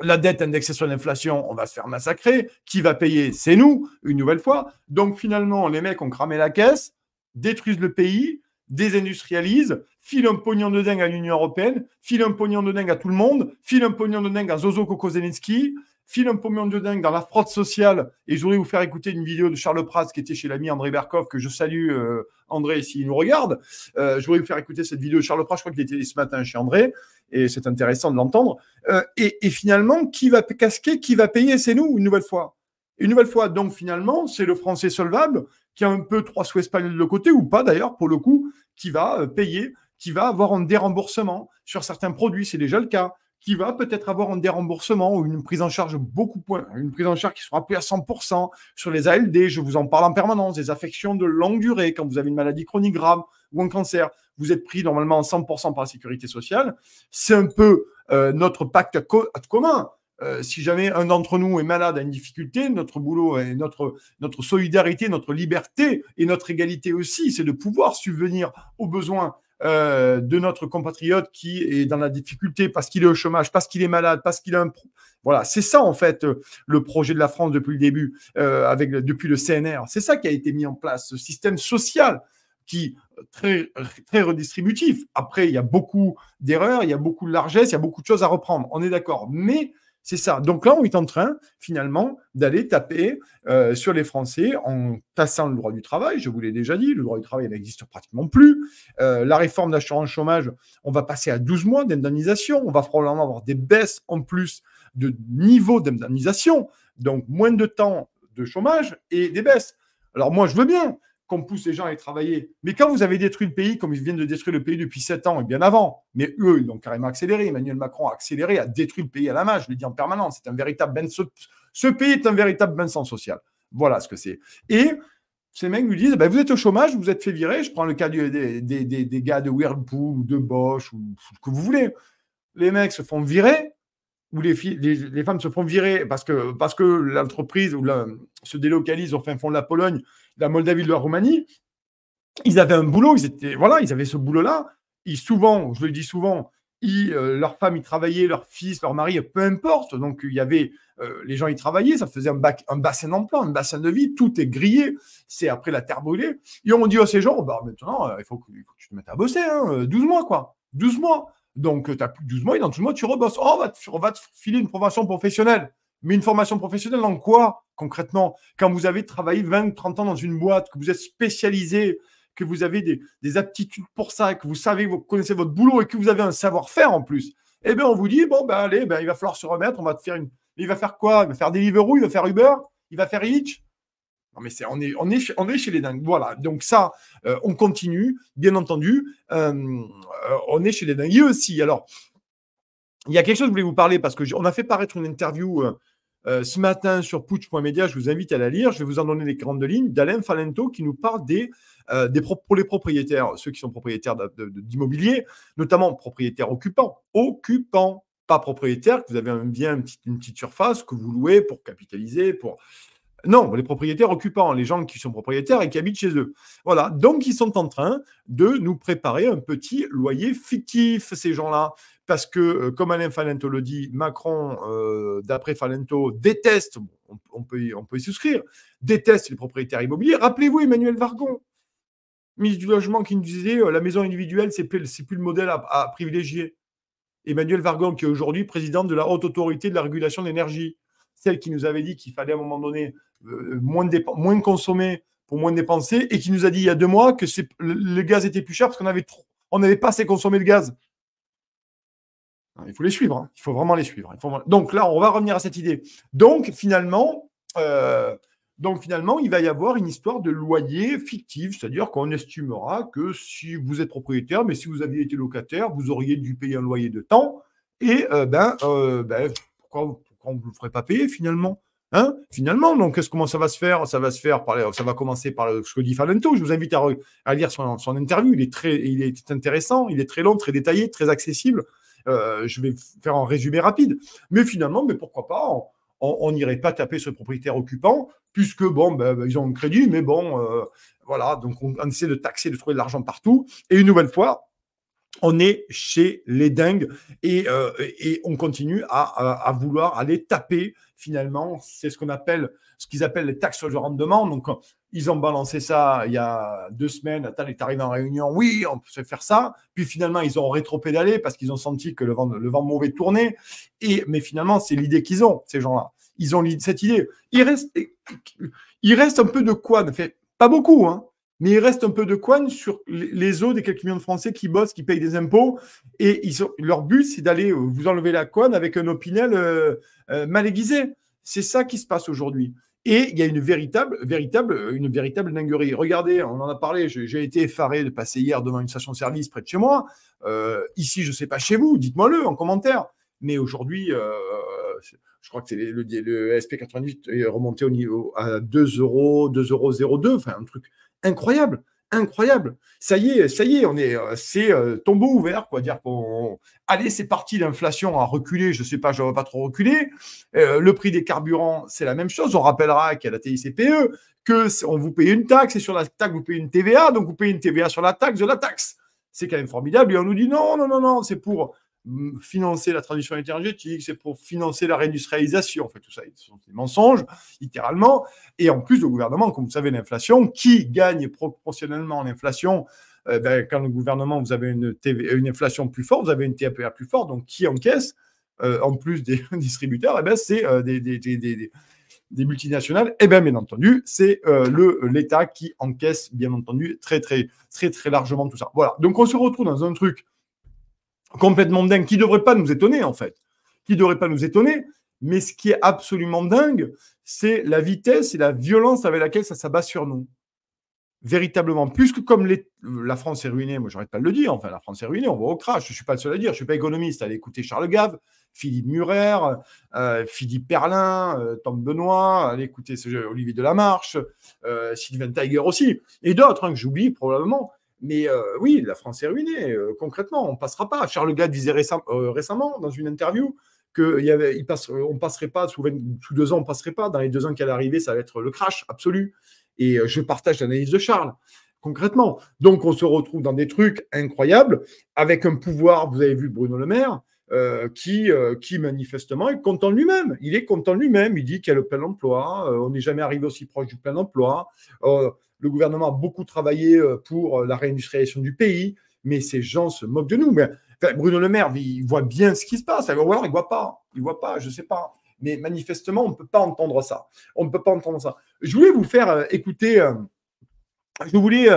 la dette indexée sur l'inflation, on va se faire massacrer. Qui va payer C'est nous, une nouvelle fois. Donc finalement, les mecs ont cramé la caisse, détruisent le pays, désindustrialisent, filent un pognon de dingue à l'Union européenne, filent un pognon de dingue à tout le monde, filent un pognon de dingue à Zozo Kokozelinski, file un mieux de dingue dans la fraude sociale. Et je voudrais vous faire écouter une vidéo de Charles Prats qui était chez l'ami André Berkov, que je salue, euh, André, s'il nous regarde. Euh, je voudrais vous faire écouter cette vidéo de Charles Prats. Je crois qu'il était ce matin chez André. Et c'est intéressant de l'entendre. Euh, et, et finalement, qui va casquer, qui va payer C'est nous, une nouvelle fois. Une nouvelle fois, donc finalement, c'est le français solvable qui a un peu trois sous espagnols de côté, ou pas d'ailleurs, pour le coup, qui va payer, qui va avoir un déremboursement sur certains produits. C'est déjà le cas qui va peut-être avoir un déremboursement ou une prise en charge beaucoup moins, une prise en charge qui sera plus à 100% sur les ALD, je vous en parle en permanence, des affections de longue durée quand vous avez une maladie chronique grave ou un cancer, vous êtes pris normalement à 100% par la sécurité sociale. C'est un peu euh, notre pacte commun. Euh, si jamais un d'entre nous est malade, a une difficulté, notre boulot et notre, notre solidarité, notre liberté et notre égalité aussi, c'est de pouvoir subvenir aux besoins euh, de notre compatriote qui est dans la difficulté parce qu'il est au chômage, parce qu'il est malade, parce qu'il a un... Voilà, c'est ça en fait euh, le projet de la France depuis le début, euh, avec, depuis le CNR. C'est ça qui a été mis en place, ce système social qui très très redistributif. Après, il y a beaucoup d'erreurs, il y a beaucoup de largesses, il y a beaucoup de choses à reprendre. On est d'accord, mais c'est ça. Donc là, on est en train, finalement, d'aller taper euh, sur les Français en cassant le droit du travail. Je vous l'ai déjà dit, le droit du travail n'existe pratiquement plus. Euh, la réforme d'assurance chômage, on va passer à 12 mois d'indemnisation. On va probablement avoir des baisses en plus de niveau d'indemnisation. Donc, moins de temps de chômage et des baisses. Alors moi, je veux bien qu'on pousse les gens à y travailler. Mais quand vous avez détruit le pays, comme ils viennent de détruire le pays depuis 7 ans et bien avant, mais eux, ils l'ont carrément accéléré. Emmanuel Macron a accéléré, a détruit le pays à la main, je le dis en permanence. C'est un véritable ben... ce... pays est un véritable bain social. Voilà ce que c'est. Et ces mecs lui disent ben, Vous êtes au chômage, vous êtes fait virer. Je prends le cas des, des, gars de Whirlpool, de Bosch, ou ce que vous voulez. Les mecs se font virer où les, femmes se font virer parce que, parce que l'entreprise ou se délocalise au fin fond de la Pologne, de la Moldavie, de la Roumanie, ils avaient un boulot, ils étaient, voilà, ils avaient ce boulot-là. Ils souvent, je le dis souvent, euh, leurs femmes y travaillaient, leurs fils, leurs mari, peu importe. Donc il y avait euh, les gens y travaillaient, ça faisait un, bassin d'emploi, un bassin de vie, tout est grillé, c'est après la terre brûlée. Et on dit à ces gens, bah, maintenant, euh, il faut que, tu te mettes à bosser, 12 hein, mois, quoi. 12 mois. Donc, euh, tu as plus 12 mois, et dans 12 mois, tu rebosses. Oh, on va, te, filer une formation professionnelle. Mais une formation professionnelle en quoi, concrètement Quand vous avez travaillé 20 30 ans dans une boîte, que vous êtes spécialisé, que vous avez des, aptitudes pour ça, que vous savez, vous connaissez votre boulot et que vous avez un savoir-faire en plus, eh bien, on vous dit, bon, ben allez, ben, il va falloir se remettre, on va te faire une... Il va faire quoi Il va faire Deliveroo, il va faire Uber, il va faire Hitch, mais on, est, on, est, chez les dingues. Voilà, donc ça, euh, on continue, bien entendu. Euh, on est chez les dingues. Et aussi, alors, il y a quelque chose que je voulais vous parler parce qu'on a fait paraître une interview euh, ce matin sur putsch.media. Je vous invite à la lire. Je vais vous en donner les grandes lignes d'Alain Falento qui nous parle des, des pour les propriétaires, ceux qui sont propriétaires d'immobilier, notamment propriétaires occupants. Occupants, pas propriétaires, que vous avez un bien, une petite, une petite surface que vous louez pour capitaliser, pour non, les propriétaires occupants, les gens qui sont propriétaires et qui habitent chez eux. Voilà, donc ils sont en train de nous préparer un petit loyer fictif, ces gens-là. Parce que, euh, comme Alain Falento le dit, Macron, euh, d'après Falento, déteste, on, peut y, on peut y souscrire, déteste les propriétaires immobiliers. Rappelez-vous Emmanuel Vargon, ministre du Logement, qui nous disait que euh, la maison individuelle, c'est plus, plus le modèle à, privilégier. Emmanuel Vargon, qui est aujourd'hui président de la haute autorité de la régulation de l'énergie, celle qui nous avait dit qu'il fallait à un moment donné euh, moins, de consommer pour moins dépenser, et qui nous a dit il y a deux mois que le gaz était plus cher parce qu'on avait on n'avait pas assez consommé de gaz. Il faut les suivre, hein. il faut vraiment les suivre. Donc là, on va revenir à cette idée. Donc finalement, euh, donc finalement, il va y avoir une histoire de loyer fictif, c'est-à-dire qu'on estimera que si vous êtes propriétaire, mais si vous aviez été locataire, vous auriez dû payer un loyer de temps, et euh, ben, ben, pourquoi, on ne vous le ferait pas payer finalement Hein, finalement, donc comment ça va se faire Ça va se faire par ça va commencer par ce que dit Falento. Je vous invite à, à lire son, interview. Il est très, il est intéressant, il est très long, très détaillé, très accessible. Euh, je vais faire un résumé rapide. Mais finalement, mais pourquoi pas On n'irait pas taper ce propriétaire occupant puisque bon, ben, ben ils ont un crédit, mais bon, euh, voilà. Donc on, essaie de taxer, de trouver de l'argent partout. Et une nouvelle fois, on est chez les dingues et, euh, on continue à, à, vouloir aller taper finalement, c'est ce qu'on appelle, ce qu'ils appellent les taxes sur le rendement. Donc, ils ont balancé ça il y a deux semaines. Attends, est arrivent en réunion. Oui, on peut faire ça. Puis finalement, ils ont rétro-pédalé parce qu'ils ont senti que le vent, le vent mauvais tournait. Et, mais finalement, c'est l'idée qu'ils ont, ces gens-là. Ils ont cette idée. Il reste, il reste un peu de quoi Pas beaucoup. Hein mais il reste un peu de coin sur les os des quelques millions de Français qui bossent, qui payent des impôts, et ils leur but, c'est d'aller euh, vous enlever la coin avec un opinel euh, euh, mal aiguisé. C'est ça qui se passe aujourd'hui. Et il y a une véritable, véritable, une véritable dinguerie. Regardez, on en a parlé, j'ai été effaré de passer hier devant une station-service près de chez moi. ici, je ne sais pas chez vous, dites-moi-le en commentaire. Mais aujourd'hui, je crois que c'est le, le, SP98 est remonté au niveau à 2 euros, 2,02 euros, enfin un truc incroyable, incroyable. Ça y est, ça y est, on est, euh, c'est euh, tombeau ouvert, quoi. Dire qu'on, allez, c'est parti, l'inflation a reculé, je sais pas, je ne pas trop reculer. Euh, le prix des carburants, c'est la même chose. On rappellera qu'il y a la TICPE, qu'on vous paye une taxe et sur la taxe vous payez une TVA, donc vous payez une TVA sur la taxe de la taxe. C'est quand même formidable. Et on nous dit non, non, non, non, c'est pour financer la transition énergétique, c'est pour financer la réindustrialisation. En fait, tout ça, ce sont des mensonges, littéralement. Et en plus, le gouvernement, comme vous savez, l'inflation, qui gagne proportionnellement l'inflation inflation euh, ben, Quand le gouvernement, vous avez une, TV, euh, une inflation plus forte, vous avez une TPA plus forte, donc qui encaisse euh, en plus des *laughs* distributeurs, eh ben, c'est des, multinationales. Et eh bien, bien entendu, c'est le l'État qui encaisse, bien entendu, très, très, très, très largement tout ça. Voilà. Donc, on se retrouve dans un truc complètement dingue, qui ne devrait pas nous étonner en fait, qui ne devrait pas nous étonner. Mais ce qui est absolument dingue, c'est la vitesse et la violence avec laquelle ça s'abat sur nous. Véritablement, puisque comme la France est ruinée, moi j'arrête pas de le dire, enfin la France est ruinée, on voit au crash, je ne suis pas le seul à dire, je ne suis pas économiste, allez écouter Charles Gave, Philippe Murer, euh, Philippe Perlin, euh, Tom Benoît, allez écouter ce Olivier Delamarche, euh, Sylvain Tiger aussi, et d'autres hein, que j'oublie probablement. Mais euh, oui, la France est ruinée, euh, concrètement, on ne passera pas. Charles Gade disait euh, récemment dans une interview qu'on y on passerait pas, sous, deux ans, on passerait pas. Dans les deux ans qu'elle allaient arriver, ça va être le crash absolu. Et je partage l'analyse de Charles, concrètement. Donc on se retrouve dans des trucs incroyables, avec un pouvoir, vous avez vu Bruno Le Maire, qui, manifestement est content de lui-même. Il est content lui-même. Il dit qu'il y a le plein emploi. on n'est jamais arrivé aussi proche du plein emploi. Le gouvernement a beaucoup travaillé euh, pour euh, la réindustrialisation du pays, mais ces gens se moquent de nous. Mais, Bruno Le Maire, il voit bien ce qui se passe, ou alors il ne voit pas, il voit pas, je ne sais pas. Mais manifestement, on ne peut pas entendre ça. On ne peut pas entendre ça. Je voulais vous faire euh, écouter, je, voulais,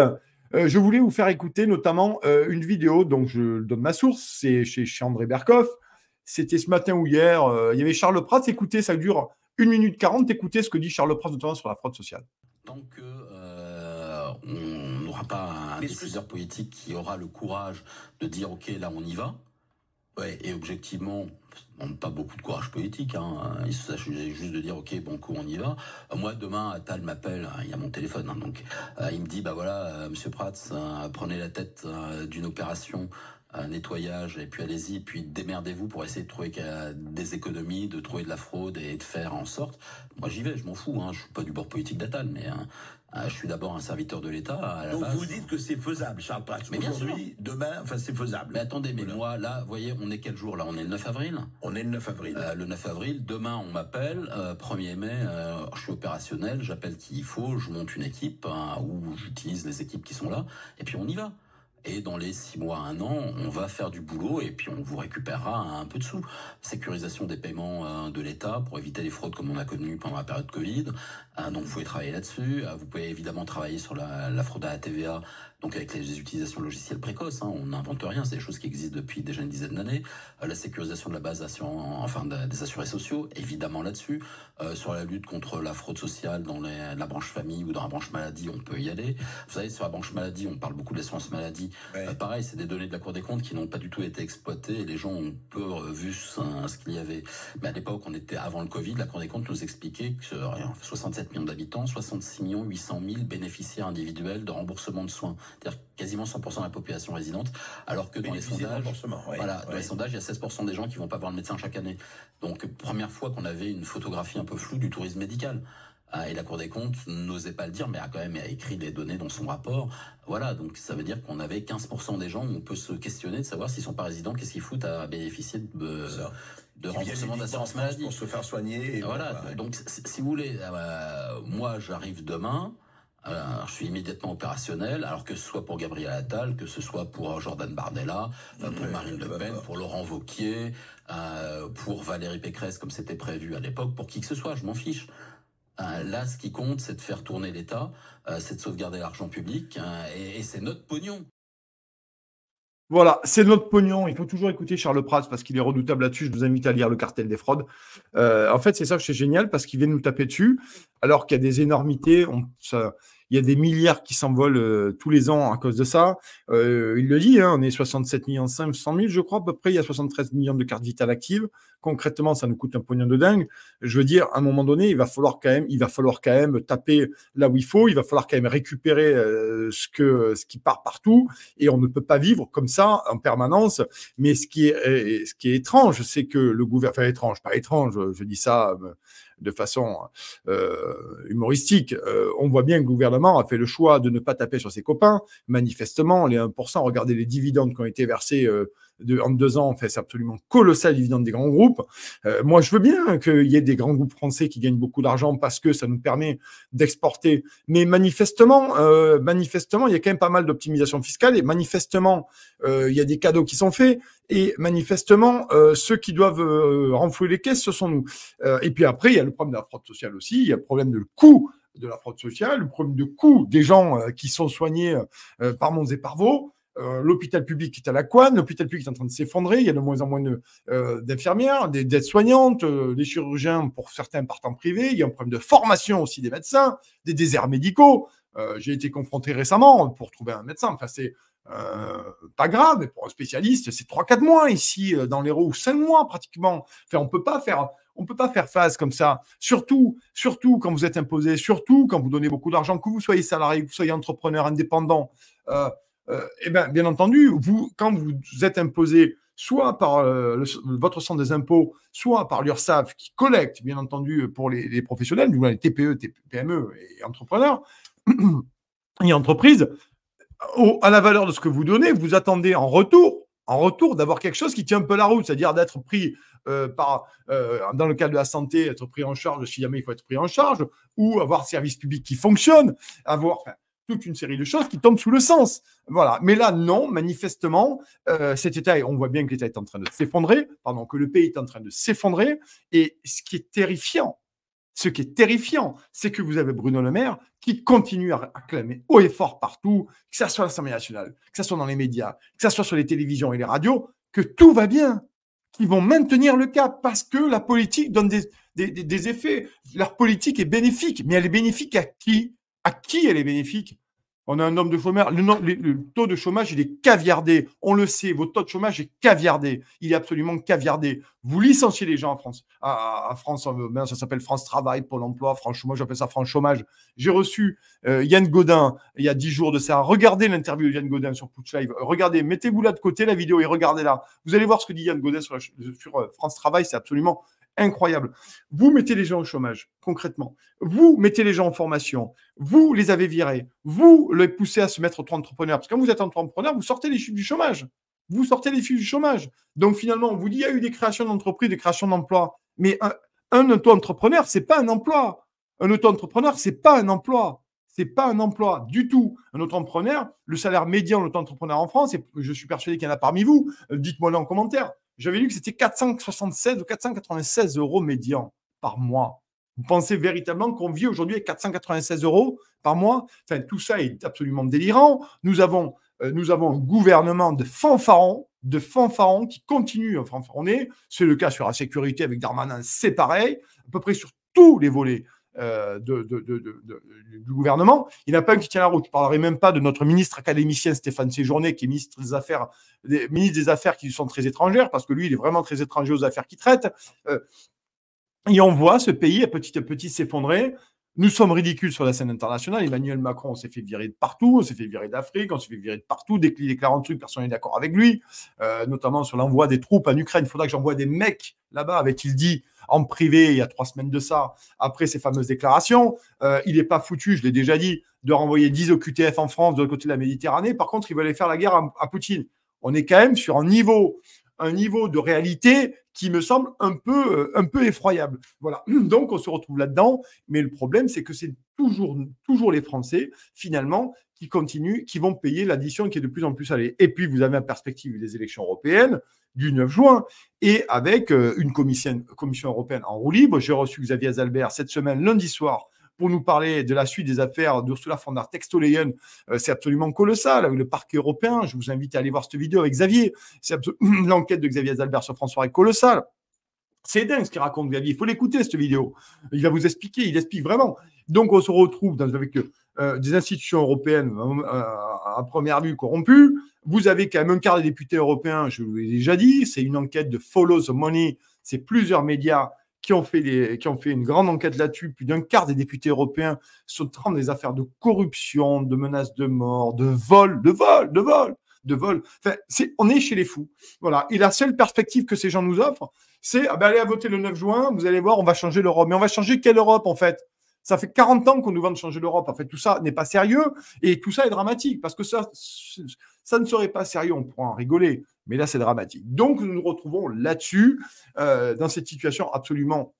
je voulais vous faire écouter notamment une vidéo, donc je donne ma source, c'est chez, André Berkoff. C'était ce matin ou hier, il y avait Charles Prats. Écoutez, ça dure 1 minute 40. Écoutez ce que dit Charles Pratt, notamment sur la fraude sociale. Donc on n'aura pas un décideur politique qui aura le courage de dire ok là on y va. Ouais, et objectivement, on pas beaucoup de courage politique. Hein. Il s'agit juste de dire ok, bon coup, on y va. Euh, moi, demain, Tal m'appelle, hein, il a mon téléphone, hein, donc euh, il me dit bah voilà, euh, Monsieur Prats, prenez la tête d'une opération nettoyage et puis allez-y, puis démerdez-vous pour essayer de trouver des économies, de trouver de la fraude et de faire en sorte. Moi, j'y vais, je m'en fous. Hein, je suis pas du bord politique d'Atal, mais hein, ah, je suis d'abord un serviteur de l'État. Donc vous dites que c'est faisable, Charles Pratt. Mais bien sûr. Demain, c'est faisable. Mais attendez, mais moi là, vous voyez, on est quel jour là On est le 9 avril. On est le 9 avril. Euh, le 9 avril. Demain, on m'appelle. 1er euh, mai, euh, je suis opérationnel. J'appelle qui il faut. Je monte une équipe hein, ou j'utilise les équipes qui sont là. Et puis on y va. Et dans les six mois, un an, on va faire du boulot et puis on vous récupérera un peu de sous. Sécurisation des paiements euh, de l'État pour éviter les fraudes comme on a connu pendant la période Covid. Euh, donc vous pouvez travailler là-dessus. Euh, vous pouvez évidemment travailler sur la, la fraude à la TVA donc avec les utilisations logicielles précoces, hein, on n'invente rien, c'est des choses qui existent depuis déjà une dizaine d'années. Euh, la sécurisation de la base enfin des assurés sociaux, évidemment là-dessus. Euh, sur la lutte contre la fraude sociale dans la branche famille ou dans la branche maladie, on peut y aller. Vous savez, sur la branche maladie, on parle beaucoup de l'assurance maladie. Euh, pareil, c'est des données de la Cour des comptes qui n'ont pas du tout été exploitées et les gens ont peu vu ce qu'il y avait. Mais à l'époque, on était avant le Covid, la Cour des comptes nous expliquait que 67 millions d'habitants, 66 millions 800 000 bénéficiaires individuels de remboursement de soins c'est-à-dire quasiment 100% de la population résidente, alors que dans les sondages, les sondages, il y a 16% des gens qui vont pas voir le médecin chaque année. Donc première fois qu'on avait une photographie un peu floue du tourisme médical. Ah, et la Cour des comptes n'osait pas le dire, mais a quand même écrit des données dans son rapport. Voilà, donc ça veut dire qu'on avait 15% des gens on peut se questionner de savoir s'ils sont pas résidents, qu'est-ce qu'ils foutent à bénéficier de, euh, de remboursement d'assurance maladie. Pour se faire soigner. voilà, donc si vous voulez, euh, moi j'arrive demain, alors, je suis immédiatement opérationnel, alors que ce soit pour Gabriel Attal, que ce soit pour euh, Jordan Bardella, euh, pour Marine Le Pen, pour Laurent Vauquier, euh, pour Valérie Pécresse, comme c'était prévu à l'époque, pour qui que ce soit, je m'en fiche. là, ce qui compte, c'est de faire tourner l'État, c'est de sauvegarder l'argent public, hein, et c'est notre pognon. Voilà, c'est notre pognon. Il faut toujours écouter Charles Prats parce qu'il est redoutable là-dessus. Je vous invite à lire le cartel des fraudes. Euh, en fait, c'est ça que c'est génial parce qu'il vient nous taper dessus alors qu'il y a des énormités. On, il y a des milliards qui s'envolent euh, tous les ans à cause de ça. Euh, il le dit, hein, on est 67 millions 500 000, je crois, à peu près. Il y a 73 millions de cartes vitales actives. Concrètement, ça nous coûte un pognon de dingue. Je veux dire, à un moment donné, il va falloir quand même, il va falloir quand même taper là où il faut. Il va falloir quand même récupérer euh, ce que, ce qui part partout. Et on ne peut pas vivre comme ça en permanence. Mais ce qui est, ce qui est étrange, c'est que le gouvernement, enfin étrange, pas étrange, je dis ça de façon euh, humoristique, euh, on voit bien que le gouvernement a fait le choix de ne pas taper sur ses copains. Manifestement, les 1%, regardez les dividendes qui ont été versés euh, en deux ans, c'est absolument colossal, évidemment, des grands groupes. Euh, moi, je veux bien qu'il y ait des grands groupes français qui gagnent beaucoup d'argent parce que ça nous permet d'exporter. Mais manifestement, euh, manifestement, il y a quand même pas mal d'optimisation fiscale et manifestement, euh, il y a des cadeaux qui sont faits et manifestement, ceux qui doivent renflouer les caisses, ce sont nous. et puis après, il y a le problème de la fraude sociale aussi, il y a le problème de coût de la fraude sociale, le problème de coût des gens qui sont soignés par Mons et par euh, l'hôpital public est à la coine, l'hôpital public est en train de s'effondrer, il y a de moins en moins euh, d'infirmières, des aides soignantes euh, des chirurgiens, pour certains, partants privés, il y a un problème de formation aussi des médecins, des déserts médicaux. J'ai été confronté récemment pour trouver un médecin. Enfin, c'est pas grave, mais pour un spécialiste, c'est 3-4 mois ici dans l'Hérault, ou 5 mois pratiquement. Enfin, on peut pas faire. On ne peut pas faire face comme ça, surtout, surtout quand vous êtes imposé, surtout quand vous donnez beaucoup d'argent, que vous soyez salarié, que vous soyez entrepreneur indépendant eh bien, bien entendu, vous, quand vous êtes imposé soit par euh, votre centre des impôts, soit par l'URSSAF qui collecte, bien entendu, pour les, les professionnels, les TPE, e, PME et entrepreneurs *clears throat* et entreprises, à la valeur de ce que vous donnez, vous attendez en retour, en retour d'avoir quelque chose qui tient un peu la route, c'est-à-dire d'être pris euh, par, euh, dans le cadre de la santé, être pris en charge si jamais il faut être pris en charge, ou avoir service public qui fonctionne, avoir, toute une série de choses qui tombent sous le sens. Voilà. Mais là, non, manifestement, euh, cet État, on voit bien que l'État est en train de s'effondrer, pardon, que le pays est en train de s'effondrer. Et ce qui est terrifiant, ce qui est terrifiant, c'est que vous avez Bruno Le Maire qui continue à acclamer haut et fort partout, que ce soit à l'Assemblée nationale, que ce soit dans les médias, que ce soit sur les télévisions et les radios, que tout va bien, qu'ils vont maintenir le cap parce que la politique donne des, des, effets. Leur politique est bénéfique, mais elle est bénéfique à qui à qui elle est bénéfique On a un homme de chômeur. Le, taux de chômage, il est caviardé. On le sait, votre taux de chômage est caviardé. Il est absolument caviardé. Vous licenciez les gens en France. À, France, euh, ben, ça s'appelle France Travail, Pôle emploi, France Chômage, j'appelle ça France Chômage. J'ai reçu euh, Yann Godin il y a 10 jours de ça. Regardez l'interview de Yann Godin sur Pouch Live. Euh, regardez, mettez-vous là de côté la vidéo et regardez la Vous allez voir ce que dit Yann Godin sur France Travail, c'est absolument incroyable. Vous mettez les gens au chômage, concrètement. Vous mettez les gens en formation. Vous les avez virés. Vous les poussez à se mettre entre entrepreneurs. Parce que quand vous êtes entrepreneur, vous sortez les chiffres du chômage. Vous sortez les chiffres du chômage. Donc finalement, on vous dit, il y a eu des créations d'entreprises, des créations d'emplois. Mais un, auto-entrepreneur, ce n'est pas un emploi. Un auto-entrepreneur, ce n'est pas un emploi. Ce n'est pas un emploi du tout. Un auto-entrepreneur, le salaire médian de l'auto-entrepreneur en France, et je suis persuadé qu'il y en a parmi vous, euh, dites-moi là en commentaire, j'avais lu que c'était 476 ou 496 euros médian par mois. Vous pensez véritablement qu'on vit aujourd'hui à 496 euros par mois Enfin, tout ça est absolument délirant. Nous avons, euh, nous avons un gouvernement de fanfarons, de fanfarons qui continue à fanfaronner. C'est le cas sur la sécurité avec Darmanin, c'est pareil, à peu près sur tous les volets. Euh, du gouvernement. Il n'a pas un qui tient la route. Je ne parlerai même pas de notre ministre académicien Stéphane Séjourné, qui est ministre des Affaires, ministre des Affaires qui sont très étrangères, parce que lui, il est vraiment très étranger aux affaires qu'il traite. Euh, et on voit ce pays à petit à petit s'effondrer. Nous sommes ridicules sur la scène internationale. Emmanuel Macron, on s'est fait virer de partout, on s'est fait virer d'Afrique, on s'est fait virer de partout. Dès qu'il déclare un truc, personne n'est d'accord avec lui, euh, notamment sur l'envoi des troupes en Ukraine. Il faudra que j'envoie des mecs là-bas, avec il dit, en privé il y a trois semaines de ça, après ces fameuses déclarations. Euh, il n'est pas foutu, je l'ai déjà dit, de renvoyer 10 OQTF en France de l'autre côté de la Méditerranée. Par contre, il veut aller faire la guerre à Poutine. On est quand même sur un niveau un niveau de réalité qui me semble un peu, euh, un peu effroyable. Voilà. *clears throat* Donc, on se retrouve là-dedans. Mais le problème, c'est que c'est toujours, toujours les Français, finalement, qui continuent, qui vont payer l'addition qui est de plus en plus salée. Et puis, vous avez en perspective des élections européennes du 9 juin et avec euh, une commission, commission européenne en roue libre. J'ai reçu Xavier Zalbert cette semaine, lundi soir, pour nous parler de la suite des affaires d'Ursula von der Textoleyen. Euh, c'est absolument colossal avec le Parc européen. Je vous invite à aller voir cette vidéo avec Xavier. C'est *clears throat* L'enquête de Xavier Zalbert sur François est colossale. C'est dingue ce qu'il raconte Xavier. Il faut l'écouter cette vidéo. Il va vous expliquer. Il explique vraiment. Donc on se retrouve dans, avec euh, des institutions européennes euh, à première vue corrompues. Vous avez quand même un quart des députés européens. Je vous l'ai déjà dit. C'est une enquête de Follow the Money. C'est plusieurs médias qui ont fait, qui ont fait une grande enquête là-dessus. Plus d'un quart des députés européens sont dans des affaires de corruption, de menaces de mort, de vol, de vol, de vol, de vol. Enfin, on est chez les fous. Voilà. Et la seule perspective que ces gens nous offrent, c'est ah ben, allez à voter le 9 juin, vous allez voir, on va changer l'Europe. Mais on va changer quelle Europe en fait ça fait 40 ans qu'on nous vend de changer l'Europe. En fait, tout ça n'est pas sérieux et tout ça est dramatique parce que ça, ça ne serait pas sérieux, on pourrait en rigoler, mais là, c'est dramatique. Donc, nous nous retrouvons là-dessus, euh, dans cette situation absolument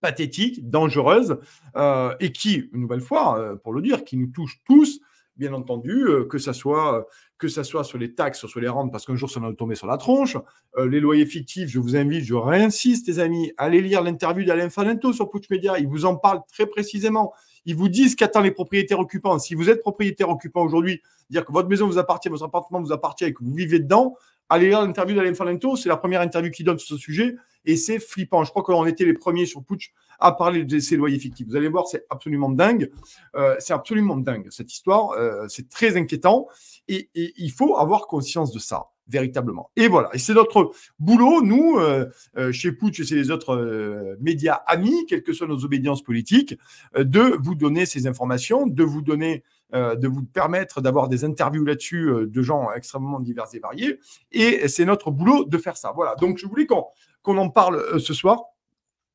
pathétique, dangereuse euh, et qui, une nouvelle fois, euh, pour le dire, qui nous touche tous bien entendu, que ce soit que ce soit sur les taxes, sur les rentes, parce qu'un jour, ça va tomber sur la tronche. Euh, les loyers fictifs, je vous invite, je réinsiste, les amis, allez lire l'interview d'Alain Falento sur Pouch Media. Il vous en parle très précisément. Ils vous disent qu'attend les propriétaires occupants. Si vous êtes propriétaire occupant aujourd'hui, dire que votre maison vous appartient, votre appartement vous appartient et que vous vivez dedans, Allez lire l'interview d'Alain Falento, c'est la première interview qu'il donne sur ce sujet, et c'est flippant. Je crois qu'on était les premiers sur Putsch à parler de ces loyers fictifs. Vous allez voir, c'est absolument dingue. Euh, c'est absolument dingue, cette histoire. Euh, c'est très inquiétant, et il faut avoir conscience de ça véritablement. Et voilà, et c'est notre boulot, nous, euh, euh, chez Pouch et chez les autres euh, médias amis, quelles que soient nos obédiences politiques, de vous donner ces informations, de vous donner, de vous permettre d'avoir des interviews là-dessus de gens extrêmement divers et variés. Et c'est notre boulot de faire ça. Voilà, donc je voulais qu'on en parle ce soir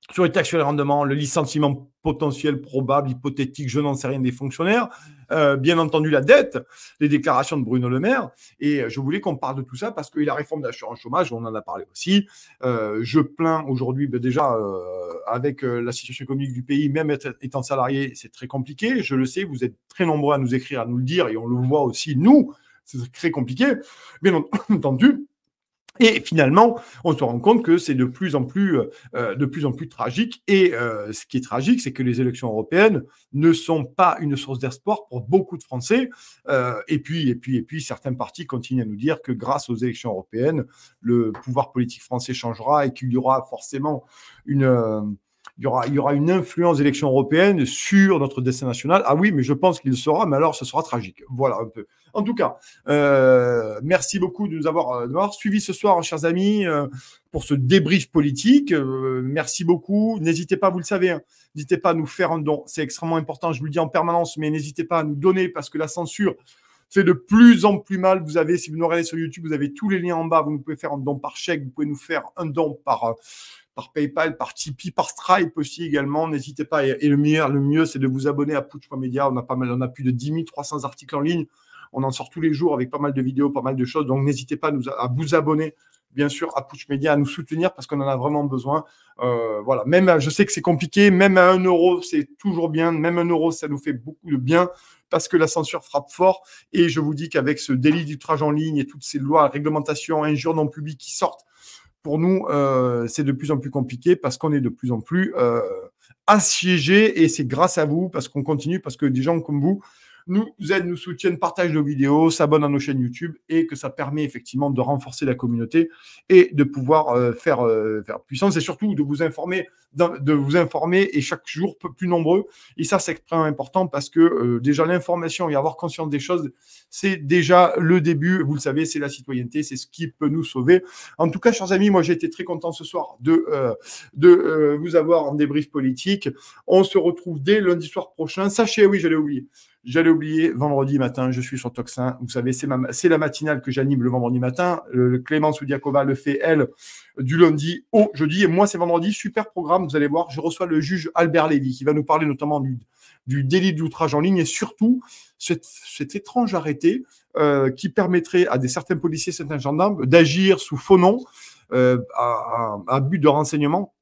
sur les taxes sur les rendements, le licenciement potentiel, probable, hypothétique, je n'en sais rien des fonctionnaires, euh, bien entendu la dette, les déclarations de Bruno Le Maire. Et je voulais qu'on parle de tout ça parce que la réforme de l'assurance chômage, on en a parlé aussi. Euh, je plains aujourd'hui ben déjà euh, avec la situation économique du pays, même étant salarié, c'est très compliqué. Je le sais, vous êtes très nombreux à nous écrire, à nous le dire, et on le voit aussi, nous, c'est très compliqué. Bien *coughs* entendu, et finalement, on se rend compte que c'est de plus en plus, euh, euh, de plus en plus tragique. Et euh, ce qui est tragique, c'est que les élections européennes ne sont pas une source d'espoir pour beaucoup de Français. et puis, et puis, et puis, certains partis continuent à nous dire que grâce aux élections européennes, le pouvoir politique français changera et qu'il y aura forcément une il y aura, une influence élections européenne sur notre destin national. Ah oui, mais je pense qu'il le sera, mais alors ce sera tragique. Voilà un peu. En tout cas, euh, merci beaucoup de nous avoir, euh, suivis ce soir, chers amis, euh, pour ce débrief politique. merci beaucoup. N'hésitez pas, vous le savez, hein, n'hésitez pas à nous faire un don. C'est extrêmement important, je vous le dis en permanence, mais n'hésitez pas à nous donner parce que la censure fait de plus en plus mal. Vous avez, si vous nous regardez sur YouTube, vous avez tous les liens en bas. Vous nous pouvez faire un don par chèque, vous pouvez nous faire un don par par PayPal, par Tipeee, par Stripe aussi également. N'hésitez pas. Et, le meilleur, le mieux, c'est de vous abonner à PouchMedia, On a pas mal, on a plus de 10 300 articles en ligne. On en sort tous les jours avec pas mal de vidéos, pas mal de choses. Donc n'hésitez pas à, vous abonner bien sûr à PouchMedia, Media, à nous soutenir parce qu'on en a vraiment besoin. Euh, voilà, même je sais que c'est compliqué, même à 1 euro, c'est toujours bien, même un euro, ça nous fait beaucoup de bien parce que la censure frappe fort. Et je vous dis qu'avec ce délit d'outrage en ligne et toutes ces lois, réglementations, injures non publiques qui sortent, pour nous, euh, c'est de plus en plus compliqué parce qu'on est de plus en plus euh, assiégé et c'est grâce à vous parce qu'on continue, parce que des gens comme vous nous aident, nous soutiennent, partagent nos vidéos, s'abonnent à nos chaînes YouTube et que ça permet effectivement de renforcer la communauté et de pouvoir euh, faire, euh, faire, puissance et surtout de vous informer, de vous informer et chaque jour plus nombreux. Et ça, c'est extrêmement important parce que euh, déjà l'information et avoir conscience des choses, c'est déjà le début. Vous le savez, c'est la citoyenneté, c'est ce qui peut nous sauver. En tout cas, chers amis, moi j'ai été très content ce soir de, de vous avoir en débrief politique. On se retrouve dès lundi soir prochain. Sachez, oui, j'allais oublier. J'allais oublier, vendredi matin, je suis sur Toxin. Vous savez, c'est, ma, c'est la matinale que j'anime le vendredi matin. Le, Clémence le fait, elle, du lundi au jeudi. Et moi, c'est vendredi. Super programme, vous allez voir. Je reçois le juge Albert Lévy qui va nous parler notamment du, délit d'outrage en ligne et surtout cet, étrange arrêté euh, qui permettrait à des certains policiers, certains gendarmes d'agir sous faux nom, euh, à, à but de renseignement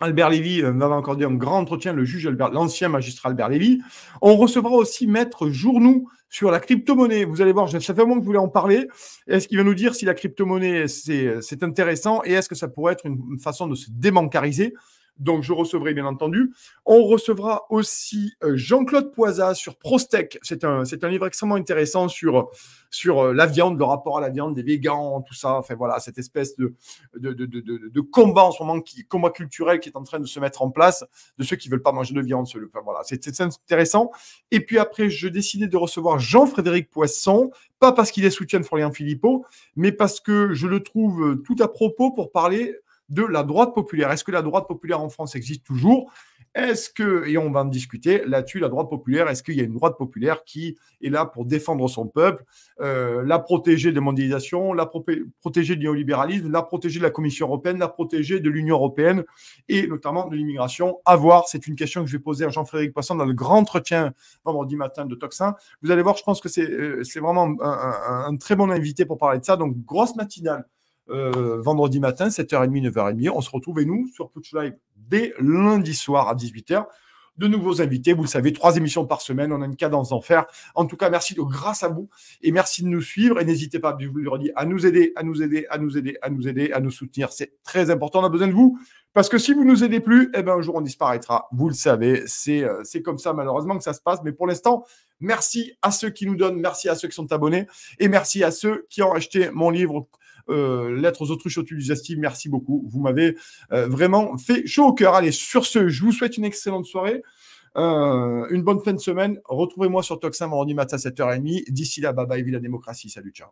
Albert Lévy, on encore dit un grand entretien, le juge Albert, l'ancien magistrat Albert Lévy. On recevra aussi Maître Journou sur la cryptomonnaie. Vous allez voir, je fait un que vous voulez en parler. Est-ce qu'il va nous dire si la crypto-monnaie, euh, c'est intéressant et est-ce que ça pourrait être une façon de se débancariser donc, je recevrai, bien entendu. On recevra aussi euh, Jean-Claude Poizat sur Prostec. C'est un, c'est un livre extrêmement intéressant sur, sur euh, la viande, le rapport à la viande, des végans, tout ça. Enfin, voilà, cette espèce de, de, de, de, combat en ce moment, qui, combat culturel qui est en train de se mettre en place, de ceux qui ne veulent pas manger de viande. voilà, c'est, intéressant. Et puis après, je décidais de recevoir Jean-Frédéric Poisson, pas parce qu'il est soutien de Florian Philippot, mais parce que je le trouve euh, tout à propos pour parler de la droite populaire. Est-ce que la droite populaire en France existe toujours Est-ce que, et on va en discuter là-dessus, la droite populaire, est-ce qu'il y a une droite populaire qui est là pour défendre son peuple, euh, la protéger des mondialisation la protéger du néolibéralisme, la protéger de la Commission européenne, la protéger de l'Union européenne et notamment de l'immigration À voir, c'est une question que je vais poser à Jean-Frédéric Poisson dans le grand entretien vendredi matin de Toxin. Vous allez voir, je pense que c'est euh, vraiment un très bon invité pour parler de ça. Donc, grosse matinale euh, vendredi matin, 7h30, 9h30. On se retrouve, et nous, sur Twitch Live, dès lundi soir à 18h. De nouveaux invités, vous le savez, trois émissions par semaine, on a une cadence d'enfer. En tout cas, merci de grâce à vous et merci de nous suivre. Et n'hésitez pas, je vous le redis, à nous aider, à nous aider, à nous aider, à nous aider, à nous soutenir. C'est très important, on a besoin de vous. Parce que si vous nous aidez plus, eh ben, un jour on disparaîtra. Vous le savez, c'est euh, comme ça malheureusement que ça se passe. Mais pour l'instant, merci à ceux qui nous donnent, merci à ceux qui sont abonnés et merci à ceux qui ont acheté mon livre euh, lettre aux autruches autodigestives, merci beaucoup. Vous m'avez euh, vraiment fait chaud au cœur. Allez, sur ce, je vous souhaite une excellente soirée. Euh, une bonne fin de semaine. Retrouvez-moi sur Toxin vendredi matin à 7h30. D'ici là, bye bye, vive la démocratie. Salut, ciao.